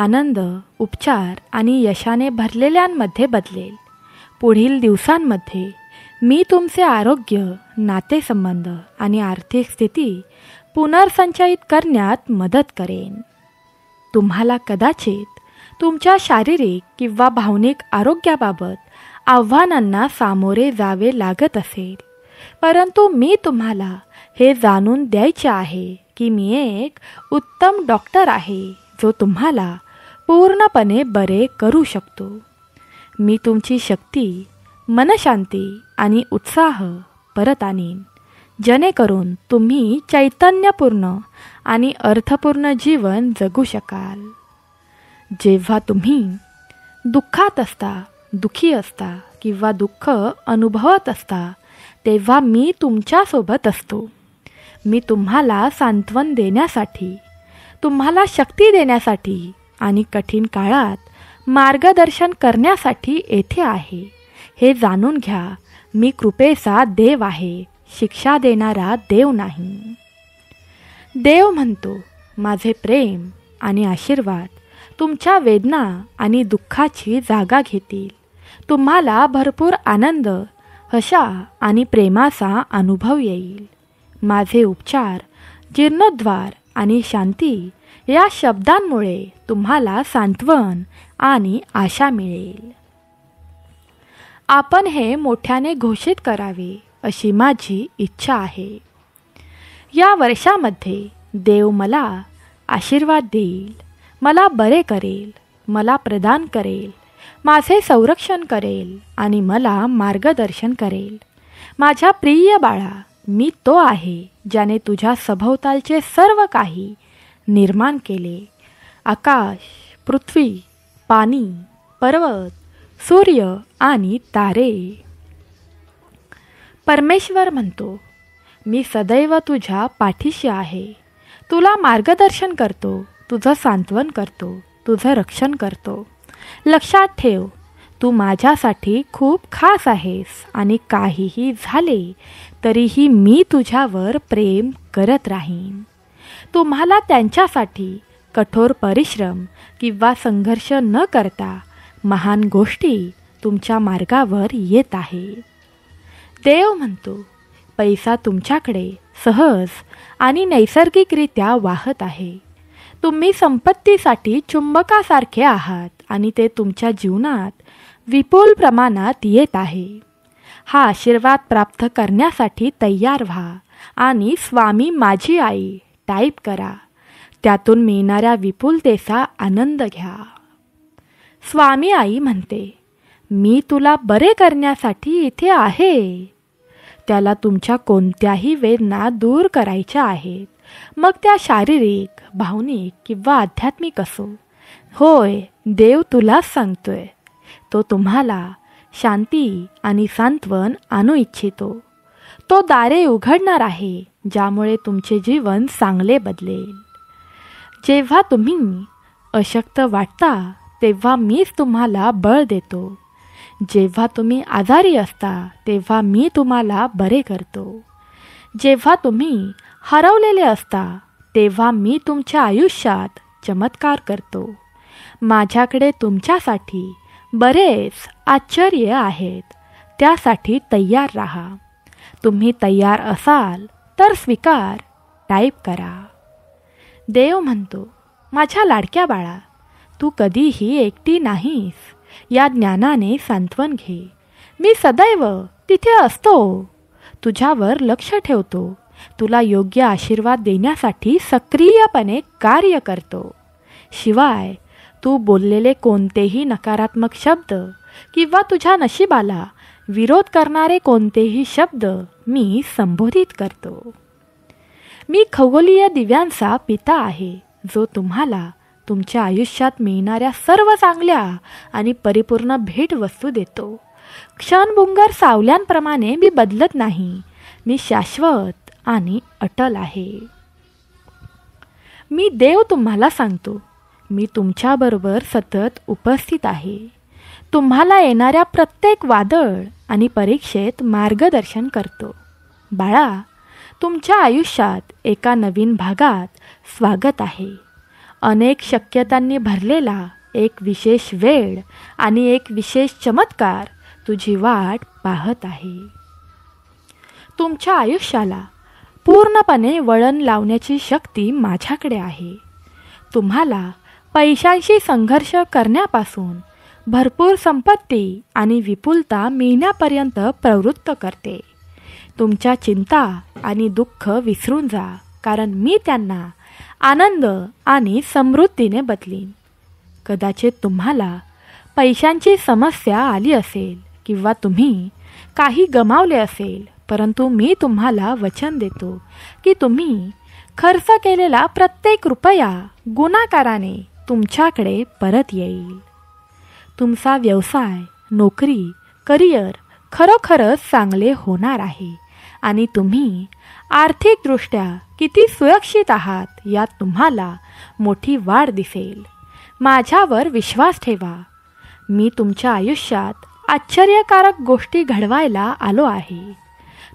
आनंद उपचार आणि यशाने भरलेल्यांमध्ये बदलेल पुढील दिवसांमध्ये मी तुमचे आरोग्य नातेसंबंध आणि आर्थिक स्थिती पुनर्संचयित करण्यात मदत करेन तुम्हाला कदाचित तुमच्या शारीरिक किंवा भावनिक आरोग्याबाबत आव्हानांना सामोरे जावे लागत असेल परंतु मी तुम्हाला हे जाणून द्यायचे आहे की मी एक उत्तम डॉक्टर आहे जो तुम्हाला पूर्णपणे बरे करू शकतो मी तुमची शक्ती मनशांती आणि उत्साह परत आणीन जेणेकरून तुम्ही चैतन्यपूर्ण आणि अर्थपूर्ण जीवन जगू शकाल जेव्हा तुम्ही दुःखात असता दुखी असता किंवा दुःख अनुभवत असता तेव्हा मी तुमच्यासोबत असतो मी तुम्हाला सांत्वन देण्यासाठी तुम्हाला शक्ती देण्यासाठी आणि कठीण काळात मार्गदर्शन करण्यासाठी येथे आहे हे जाणून घ्या मी कृपेचा देव आहे शिक्षा देणारा देव नाही देव म्हणतो माझे प्रेम आणि आशीर्वाद तुमच्या वेदना आणि दुःखाची जागा घेतील तुम्हाला भरपूर आनंद कशा आणि प्रेमाचा अनुभव येईल माझे उपचार जीर्णोद्वार आणि शांती या शब्दांमुळे तुम्हाला सांत्वन आणि आशा मिळेल आपण हे मोठ्याने घोषित करावे अशी माझी इच्छा आहे या वर्षामध्ये देव मला आशीर्वाद देईल मला बरे करेल मला प्रदान करेल माझे संरक्षण करेल आणि मला मार्गदर्शन करेल माझ्या प्रिय बाळा मी तो आहे ज्याने तुझ्या सभोवतालचे सर्व काही निर्माण केले आकाश पृथ्वी पाणी पर्वत सूर्य आणि तारे परमेश्वर म्हणतो मी सदैव तुझ्या पाठीशी आहे तुला मार्गदर्शन करतो तुझं सांत्वन करतो तुझं रक्षण करतो लक्षात ठेव तू माझ्यासाठी खूप खास आहेस आणि काहीही झाले तरीही मी तुझ्यावर प्रेम करत राहीन तुम्हाला त्यांच्यासाठी कठोर परिश्रम किंवा संघर्ष न करता महान गोष्टी तुमच्या मार्गावर येत आहे देव म्हणतो पैसा तुमच्याकडे सहज आणि नैसर्गिकरित्या वाहत आहे तुम्ही संपत्तीसाठी चुंबकासारखे आहात आणि ते तुमच्या जीवनात विपुल प्रमाणात येत आहे हा आशीर्वाद प्राप्त करण्यासाठी तयार व्हा आणि स्वामी माझी आई टाईप करा त्यातून मिळणाऱ्या विपुलतेचा आनंद घ्या स्वामी आई म्हणते मी तुला बरे करण्यासाठी इथे आहे त्याला तुमच्या कोणत्याही वेदना दूर करायच्या आहेत मग त्या शारीरिक भावनिक किंवा आध्यात्मिक असो होय देव तुलाच सांगतोय तो तुम्हाला शांती आणि सांत्वन आणू इच्छितो तो दारे उघडणार आहे ज्यामुळे तुमचे जीवन चांगले बदलेल जेव्हा तुम्ही अशक्त वाटता तेव्हा मीच तुम्हाला बळ देतो जेव्हा तुम्ही आजारी असता तेव्हा मी तुम्हाला बरे करतो जेव्हा तुम्ही हरवलेले असता तेव्हा मी तुमच्या आयुष्यात चमत्कार करतो माझ्याकडे तुमच्यासाठी बरेच आश्चर्य आहेत त्यासाठी तयार राहा तुम्ही तयार असाल तर स्वीकार टाईप करा देव म्हणतो माझ्या लाडक्या बाळा तू कधीही एकटी नाहीस या ज्ञानाने सांत्वन घे मी सदैव तिथे असतो तुझ्यावर लक्ष ठेवतो तुला योग्य आशीर्वाद देण्यासाठी सक्रियपणे कार्य करतो शिवाय तू बोललेले कोणतेही नकारात्मक शब्द किंवा तुझ्या नशिबाला विरोध करणारे कोणतेही शब्द मी संबोधित करतो मी खगोलीय दिव्यांचा पिता आहे जो तुम्हाला तुमच्या आयुष्यात मिळणाऱ्या सर्व चांगल्या आणि परिपूर्ण भेटवस्तू देतो क्षणभुंगर सावल्यांप्रमाणे मी बदलत नाही मी शाश्वत आणि अटल आहे मी देव तुम्हाला सांगतो मी तुमच्याबरोबर सतत उपस्थित आहे तुम्हाला येणाऱ्या प्रत्येक वादळ आणि परीक्षेत मार्गदर्शन करतो बाळा तुमच्या आयुष्यात एका नवीन भागात स्वागत आहे अनेक शक्यतांनी भरलेला एक विशेष वेळ आणि एक विशेष चमत्कार तुझी वाट पाहत आहे तुमच्या आयुष्याला पूर्णपणे वळण लावण्याची शक्ती माझ्याकडे आहे तुम्हाला पैशांशी संघर्ष करण्यापासून भरपूर संपत्ती आणि विपुलता मिळण्यापर्यंत प्रवृत्त करते तुमच्या चिंता आणि दुःख विसरून जा कारण मी त्यांना आनंद आणि समृद्धीने बदलीन कदाचित तुम्हाला पैशांची समस्या आली असेल किंवा तुम्ही काही गमावले असेल परंतु मी तुम्हाला वचन देतो की तुम्ही खर्च केलेला प्रत्येक रुपया गुणाकाराने तुमच्याकडे परत येईल तुमचा व्यवसाय नोकरी करिअर खरोखरच चांगले होणार आहे आणि तुम्ही आर्थिकदृष्ट्या किती सुरक्षित आहात यात तुम्हाला मोठी वाढ दिसेल माझ्यावर विश्वास ठेवा मी तुमच्या आयुष्यात आश्चर्यकारक गोष्टी घडवायला आलो आहे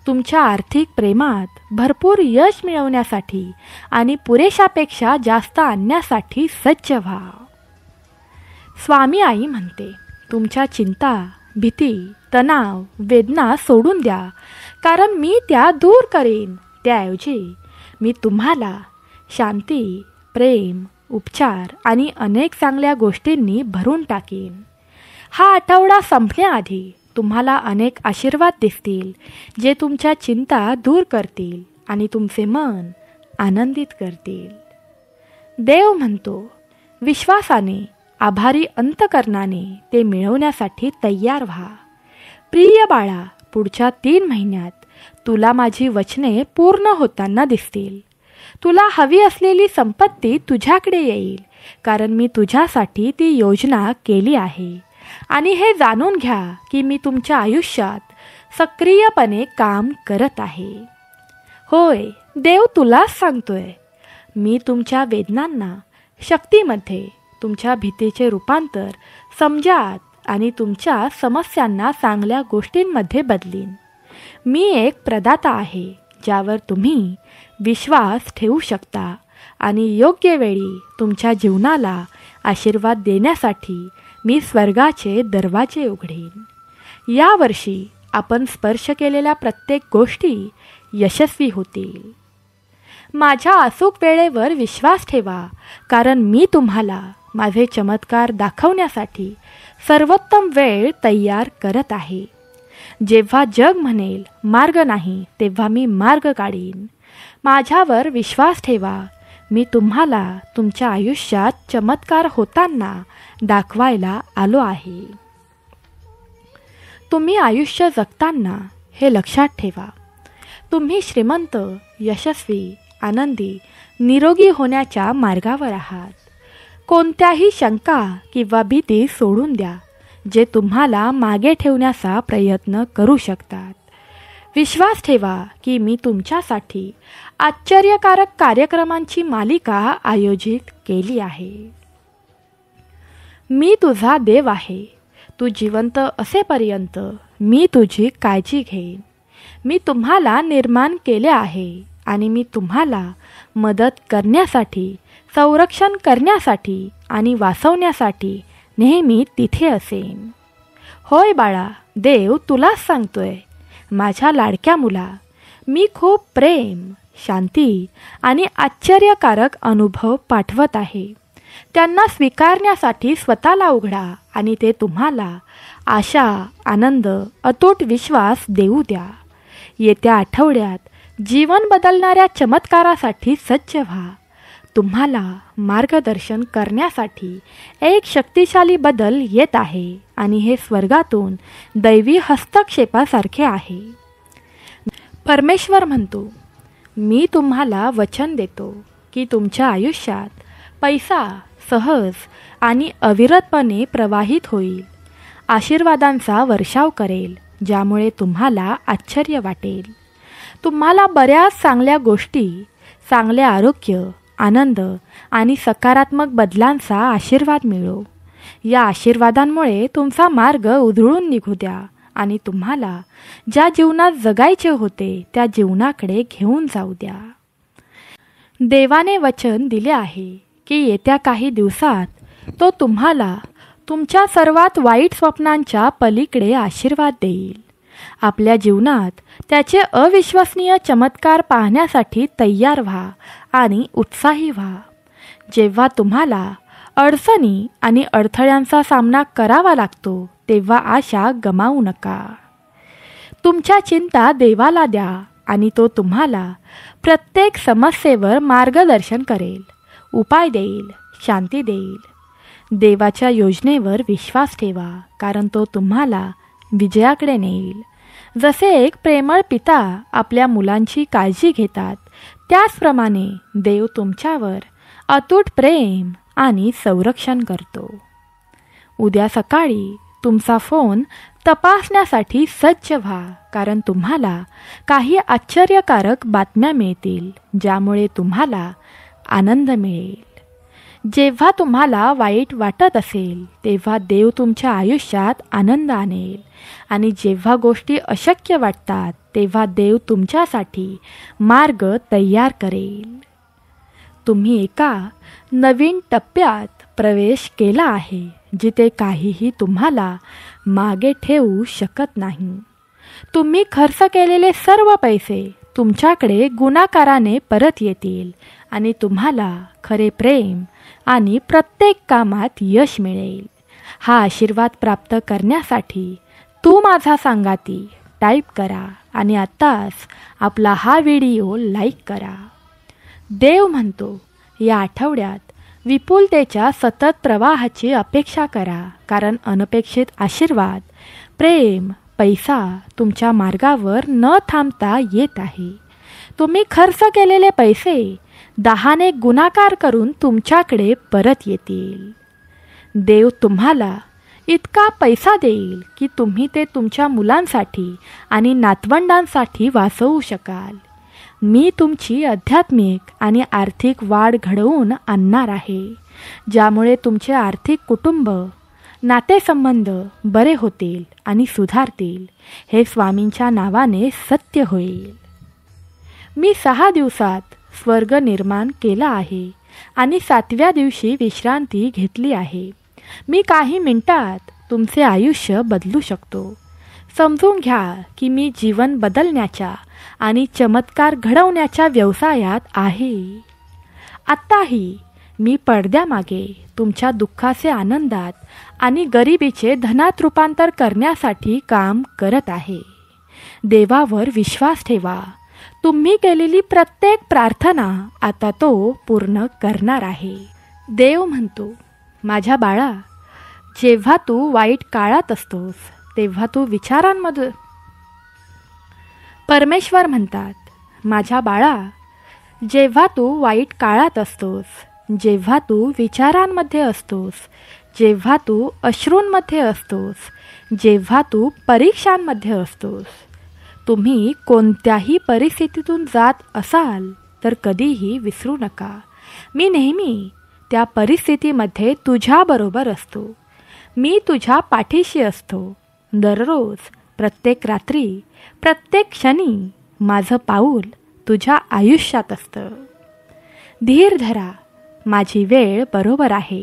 तुमच्या आर्थिक प्रेमात भरपूर यश मिळवण्यासाठी आणि पुरेशापेक्षा जास्त आणण्यासाठी सज्ज व्हा स्वामी आई म्हणते तुमच्या चिंता भीती तणाव वेदना सोडून द्या कारण मी त्या दूर करेन त्याऐवजी मी तुम्हाला शांती प्रेम उपचार आणि अनेक चांगल्या गोष्टींनी भरून टाकेन हा आठवडा संपण्याआधी तुम्हाला अनेक आशीर्वाद दिसतील जे तुमच्या चिंता दूर करतील आणि तुमचे मन आनंदित करतील देव म्हणतो विश्वासाने आभारी अंतकरणाने ते मिळवण्यासाठी तयार व्हा प्रिय बाळा पुढच्या तीन महिन्यात तुला माझी वचने पूर्ण होताना दिसतील तुला हवी असलेली संपत्ती तुझ्याकडे येईल कारण मी तुझ्यासाठी ती योजना केली आहे आणि हे जाणून घ्या की मी तुमच्या आयुष्यात सक्रियपणे काम करत आहे होय देव तुला सांगतोय मी तुमच्या वेदनांना शक्तीमध्ये तुमच्या भीतीचे रूपांतर समजात आणि तुमच्या समस्यांना चांगल्या गोष्टींमध्ये बदलीन मी एक प्रदाता आहे ज्यावर तुम्ही विश्वास ठेवू शकता आणि योग्य वेळी तुमच्या जीवनाला आशीर्वाद देण्यासाठी मी स्वर्गाचे दरवाजे उघडीन यावर्षी आपण स्पर्श केलेल्या प्रत्येक गोष्टी यशस्वी होतील माझ्या अचूक वेळेवर विश्वास ठेवा कारण मी तुम्हाला माझे चमत्कार दाखवण्यासाठी सर्वोत्तम वेळ तयार करत आहे जेव्हा जग म्हणेल मार्ग नाही तेव्हा मी मार्ग काढीन माझ्यावर विश्वास ठेवा मी तुम्हाला तुमच्या आयुष्यात चमत्कार होताना दाखवायला आलो आहे तुम्ही आयुष्य जगताना हे लक्षात ठेवा तुम्ही श्रीमंत यशस्वी आनंदी निरोगी होण्याच्या मार्गावर आहात कोणत्याही शंका किंवा भीती सोडून द्या जे तुम्हाला मागे ठेवण्याचा प्रयत्न करू शकतात विश्वास ठेवा की मी तुमच्यासाठी आश्चर्यकारक कार्यक्रमांची मालिका आयोजित केली आहे मी तुझा देव आहे तू जिवंत असेपर्यंत मी तुझी काळजी घेईन मी तुम्हाला निर्माण केले आहे आणि मी तुम्हाला मदत करण्यासाठी संरक्षण करण्यासाठी आणि वाचवण्यासाठी नेहमी तिथे असेन होय बाळा देव तुलाच सांगतोय माझ्या लाडक्या मुला मी खूप प्रेम शांती आणि आश्चर्यकारक अनुभव पाठवत आहे त्यांना स्वीकारण्यासाठी स्वतःला उघडा आणि ते तुम्हाला आशा आनंद अतूट विश्वास देऊ द्या येत्या आठवड्यात जीवन बदलणाऱ्या चमत्कारासाठी सज्ज व्हा तुम्हाला मार्गदर्शन करण्यासाठी एक शक्तिशाली बदल येत आहे आणि हे स्वर्गातून दैवी हस्तक्षेपासारखे आहे परमेश्वर म्हणतो मी तुम्हाला वचन देतो की तुमच्या आयुष्यात पैसा सहज आणि अविरतपणे प्रवाहित होईल आशीर्वादांचा वर्षाव करेल ज्यामुळे तुम्हाला आश्चर्य वाटेल तुम्हाला बऱ्याच चांगल्या गोष्टी चांगले आरोग्य आनंद आणि सकारात्मक बदलांचा आशीर्वाद मिळो या आशीर्वादांमुळे तुमचा मार्ग उधळून निघू द्या आणि तुम्हाला ज्या जीवनात जगायचे होते त्या जीवनाकडे घेऊन जाऊ द्या देवाने वचन दिले आहे की येत्या काही दिवसात तो तुम्हाला तुमच्या सर्वात वाईट स्वप्नांच्या पलीकडे आशीर्वाद देईल आपल्या जीवनात त्याचे अविश्वसनीय चमत्कार पाहण्यासाठी तयार व्हा आणि उत्साही व्हा जेव्हा तुम्हाला अडचणी आणि अडथळ्यांचा सामना करावा लागतो तेव्हा आशा गमावू नका तुमच्या चिंता देवाला द्या आणि तो तुम्हाला प्रत्येक समस्येवर मार्गदर्शन करेल उपाय देईल शांती देईल देवाच्या योजनेवर विश्वास ठेवा कारण तो तुम्हाला विजयाकडे नेईल जसे एक प्रेमळ पिता आपल्या मुलांची काळजी घेतात त्याचप्रमाणे देव तुमच्यावर अतूट प्रेम आणि संरक्षण करतो उद्या सकाळी तुमचा फोन तपासण्यासाठी सज्ज व्हा कारण तुम्हाला काही आश्चर्यकारक बातम्या मिळतील ज्यामुळे तुम्हाला आनंद मिळेल जेव्हा तुम्हाला वाईट वाटत असेल तेव्हा देव तुमच्या आयुष्यात आनंद आणेल आणि जेव्हा गोष्टी अशक्य वाटतात तेव्हा देव तुमच्यासाठी मार्ग तयार करेल तुम्ही एका नवीन टप्प्यात प्रवेश केला आहे जिथे काहीही तुम्हाला मागे ठेवू शकत नाही तुम्ही खर्च केलेले सर्व पैसे तुमच्याकडे गुणाकाराने परत येतील आणि तुम्हाला खरे प्रेम आणि प्रत्येक कामात यश मिळेल हा आशीर्वाद प्राप्त करण्यासाठी तू माझा सांगाती टाईप करा आणि आत्ताच आपला हा व्हिडिओ लाईक करा देव म्हणतो या आठवड्यात विपुलतेच्या सतत प्रवाहाची अपेक्षा करा कारण अनपेक्षित आशीर्वाद प्रेम पैसा तुमच्या मार्गावर न थांबता येत आहे तुम्ही खर्च केलेले पैसे दहाने गुणाकार करून तुमच्याकडे परत येतील देव तुम्हाला इतका पैसा देईल की तुम्ही ते तुमच्या मुलांसाठी आणि नातवंडांसाठी वाचवू शकाल मी तुमची आध्यात्मिक आणि आर्थिक वाढ घडवून आणणार आहे ज्यामुळे तुमचे आर्थिक कुटुंब नातेसंबंध बरे होतील आणि सुधारतील हे स्वामींच्या नावाने सत्य होईल मी सहा दिवसात स्वर्ग निर्माण केला आहे आणि सातव्या दिवशी विश्रांती घेतली आहे मी काही मिनिटात तुमचे आयुष्य बदलू शकतो समजून घ्या की मी जीवन बदलण्याच्या आणि चमत्कार घडवण्याच्या व्यवसायात आहे आत्ताही मी पडद्यामागे तुमच्या दुःखाचे आनंदात आणि गरिबीचे धनात रूपांतर करण्यासाठी काम करत आहे देवावर विश्वास ठेवा तुम्ही केलेली प्रत्येक प्रार्थना आता तो पूर्ण करणार आहे देव म्हणतो माझ्या बाळा जेव्हा तू वाईट काळात असतोस तेव्हा तू विचारांमधून परमेश्वर म्हणतात माझ्या बाळा जेव्हा तू वाईट काळात असतोस जेव्हा तू विचारांमध्ये असतोस जेव्हा तू अश्रूंमध्ये असतोस जेव्हा तू परीक्षांमध्ये असतोस तुम्ही कोणत्याही परिस्थितीतून जात असाल तर कधीही विसरू नका मी नेहमी त्या परिस्थितीमध्ये तुझ्याबरोबर असतो मी तुझ्या पाठीशी असतो दररोज प्रत्येक रात्री प्रत्येक क्षणी माझं पाऊल तुझ्या आयुष्यात असतं धीर धरा माझी वेळ बरोबर आहे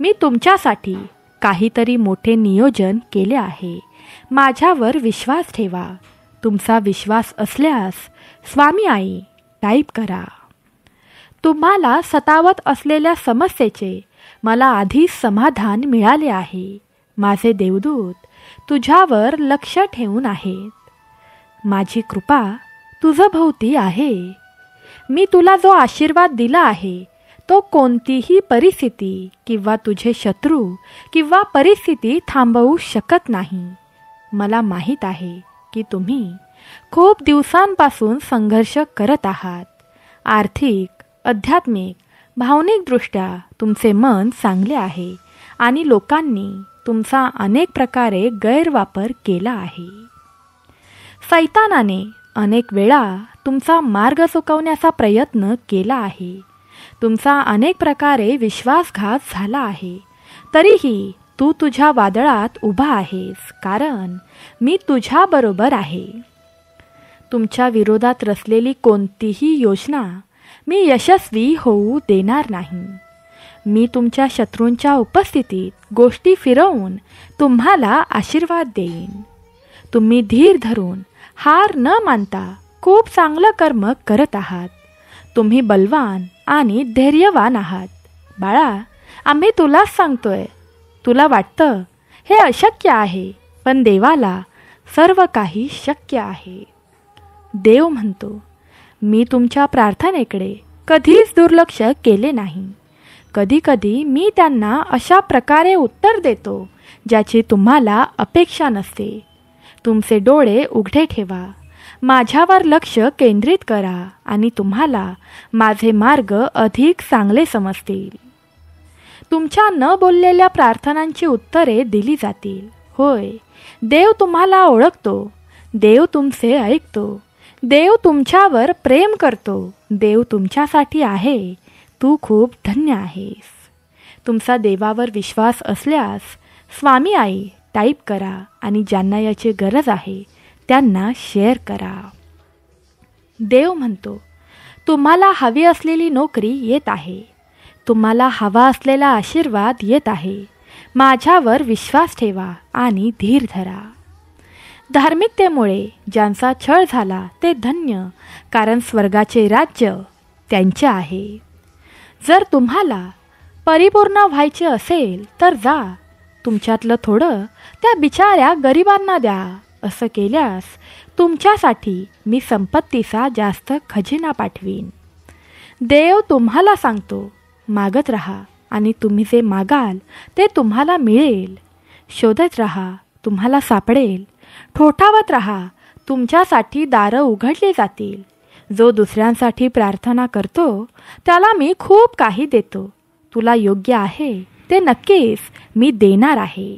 मी तुमच्यासाठी काहीतरी मोठे नियोजन केले आहे माझ्यावर विश्वास ठेवा तुमचा विश्वास असल्यास स्वामी आई टाईप करा तुम्हाला सतावत असलेल्या समस्येचे मला आधी समाधान मिळाले आहे माझे देवदूत तुझ्यावर लक्ष ठेवून आहेत माझी कृपा तुझं आहे मी तुला जो आशीर्वाद दिला आहे तो कोणतीही परिस्थिती किंवा तुझे शत्रू किंवा परिस्थिती थांबवू शकत नाही मला माहीत आहे की तुम्ही खूप दिवसांपासून संघर्ष करत आहात आर्थिक आध्यात्मिक भावनिकदृष्ट्या तुमचे मन चांगले आहे आणि लोकांनी तुमचा अनेक प्रकारे गैरवापर केला आहे सैतानाने अनेक वेळा तुमचा मार्ग चुकवण्याचा प्रयत्न केला आहे तुमचा अनेक प्रकारे विश्वासघात झाला आहे तरीही तू तुझ्या वादळात उभा आहेस कारण मी तुझ्याबरोबर आहे तुमच्या विरोधात रचलेली कोणतीही योजना मी यशस्वी होऊ देणार नाही मी तुमच्या शत्रूंच्या उपस्थितीत गोष्टी फिरवून तुम्हाला आशीर्वाद देईन तुम्ही धीर धरून हार न मानता खूप चांगलं कर्म करत आहात तुम्ही बलवान आणि धैर्यवान आहात बाळा आम्ही तुलाच सांगतोय तुला वाटतं हे अशक्य आहे पण देवाला सर्व काही शक्य आहे देव म्हणतो मी तुमच्या प्रार्थनेकडे कधीच दुर्लक्ष केले नाही कधीकधी मी त्यांना अशा प्रकारे उत्तर देतो ज्याची तुम्हाला अपेक्षा नसते तुमचे डोळे उघडे ठेवा माझ्यावर लक्ष केंद्रित करा आणि तुम्हाला माझे मार्ग अधिक चांगले समजतील तुमच्या न बोललेल्या प्रार्थनांची उत्तरे दिली जातील होय देव तुम्हाला ओळखतो देव तुमचे ऐकतो देव तुमच्यावर प्रेम करतो देव तुमच्यासाठी आहे तू खूप धन्य आहेस तुमचा देवावर विश्वास असल्यास स्वामी आई टाईप करा आणि ज्यांना याची गरज आहे त्यांना शेअर करा देव म्हणतो तुम्हाला हवी असलेली नोकरी येत आहे तुम्हाला हवा असलेला आशीर्वाद येत आहे माझ्यावर विश्वास ठेवा आणि धीर धरा धार्मिकतेमुळे ज्यांचा छळ झाला ते धन्य कारण स्वर्गाचे राज्य त्यांचे आहे जर तुम्हाला परिपूर्ण व्हायचे असेल तर जा तुमच्यातलं थोडं त्या बिचाऱ्या गरिबांना द्या असं केल्यास तुमच्यासाठी मी संपत्तीचा जास्त खजिना पाठवीन देव तुम्हाला सांगतो मागत रहा आणि तुम्ही जे मागाल ते तुम्हाला मिळेल शोधत रहा तुम्हाला सापडेल ठोठावत रहा तुमच्यासाठी दारं उघडली जातील जो दुसऱ्यांसाठी प्रार्थना करतो त्याला मी खूप काही देतो तुला योग्य आहे ते नक्कीच मी देणार आहे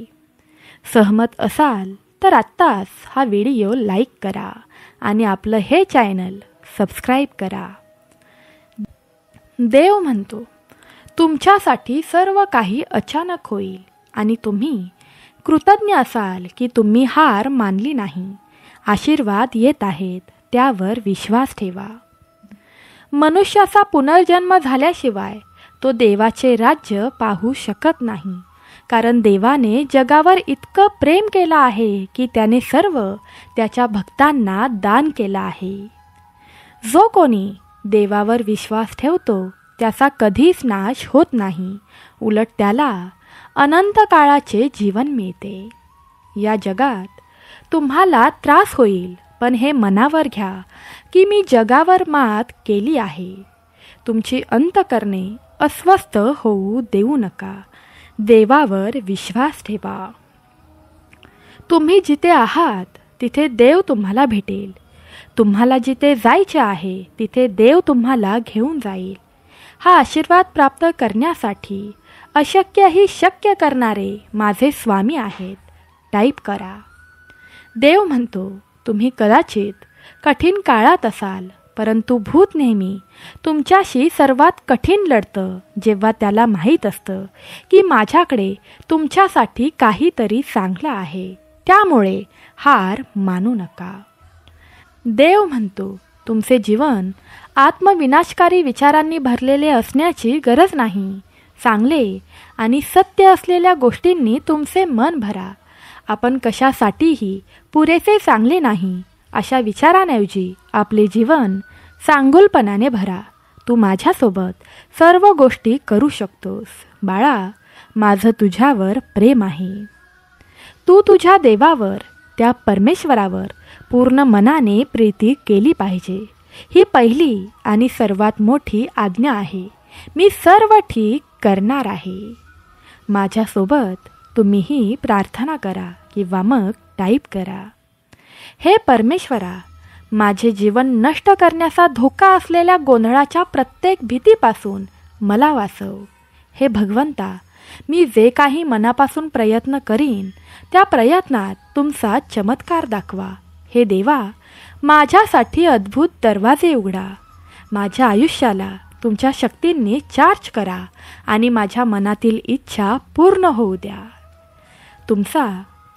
सहमत असाल तर आत्ताच हा व्हिडिओ लाईक करा आणि आपलं हे चॅनल सबस्क्राईब करा देव म्हणतो तुमच्यासाठी सर्व काही अचानक होईल आणि तुम्ही कृतज्ञ असाल की तुम्ही हार मानली नाही आशीर्वाद येत आहेत त्यावर विश्वास ठेवा मनुष्याचा पुनर्जन्म झाल्याशिवाय तो देवाचे राज्य पाहू शकत नाही कारण देवाने जगावर इतकं प्रेम केलं आहे की त्याने सर्व त्याच्या भक्तांना दान केलं आहे जो कोणी देवावर विश्वास ठेवतो त्याचा कधीच नाश होत नाही उलट त्याला अनंत काळाचे जीवन मिळते या जगात तुम्हाला त्रास होईल पण हे मनावर घ्या की मी जगावर मात केली आहे तुमची अंत करणे अस्वस्थ होऊ देऊ नका देवावर विश्वास ठेवा तुम्ही जिथे आहात तिथे देव तुम्हाला भेटेल तुम्हाला जिथे जायचे आहे तिथे देव तुम्हाला घेऊन जाईल हा आशीर्वाद प्राप्त करण्यासाठी अशक्यही शक्य करणारे माझे स्वामी आहेत टाईप करा देव म्हणतो तुम्ही कदाचित कठीण काळात असाल परंतु भूत नेहमी तुमच्याशी सर्वात कठीण लढतं जेव्हा त्याला माहीत असतं की माझ्याकडे तुमच्यासाठी काहीतरी चांगलं आहे त्यामुळे हार मानू नका देव म्हणतो तुमचे जीवन आत्मविनाशकारी विचारांनी भरलेले असण्याची गरज नाही चांगले आणि सत्य असलेल्या गोष्टींनी तुमचे मन भरा आपण कशासाठीही पुरेसे चांगले नाही अशा विचारांऐवजी आपले जीवन सांगोलपणाने भरा तू माझ्यासोबत सर्व गोष्टी करू शकतोस बाळा माझं तुझ्यावर प्रेम आहे तू तुझ्या देवावर त्या परमेश्वरावर पूर्ण मनाने प्रीती केली पाहिजे ही पहिली आणि सर्वात मोठी आज्ञा आहे मी सर्व ठीक करणार आहे माझ्यासोबत तुम्हीही प्रार्थना करा किंवा मग टाईप करा हे परमेश्वरा माझे जीवन नष्ट करण्याचा धोका असलेल्या गोंधळाच्या प्रत्येक भीतीपासून मला वाचव हे भगवंता मी जे काही मनापासून प्रयत्न करीन त्या प्रयत्नात तुमचा चमत्कार दाखवा हे देवा माझ्यासाठी अद्भुत दरवाजे उघडा माझ्या आयुष्याला तुमच्या शक्तींनी चार्ज करा आणि माझ्या मनातील इच्छा पूर्ण होऊ द्या तुमचा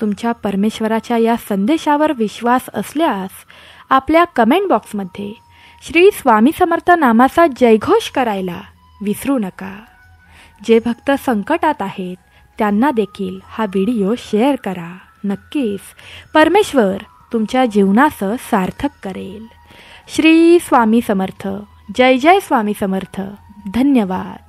तुमच्या परमेश्वराच्या या संदेशावर विश्वास असल्यास आपल्या कमेंट बॉक्समध्ये श्री स्वामी समर्थ नामाचा जयघोष करायला विसरू नका जे भक्त संकटात आहेत त्यांना देखील हा व्हिडिओ शेअर करा नक्कीच परमेश्वर तुमच्या जीवनाचं सार्थक करेल श्री स्वामी समर्थ जय जय स्वामी समर्थ धन्यवाद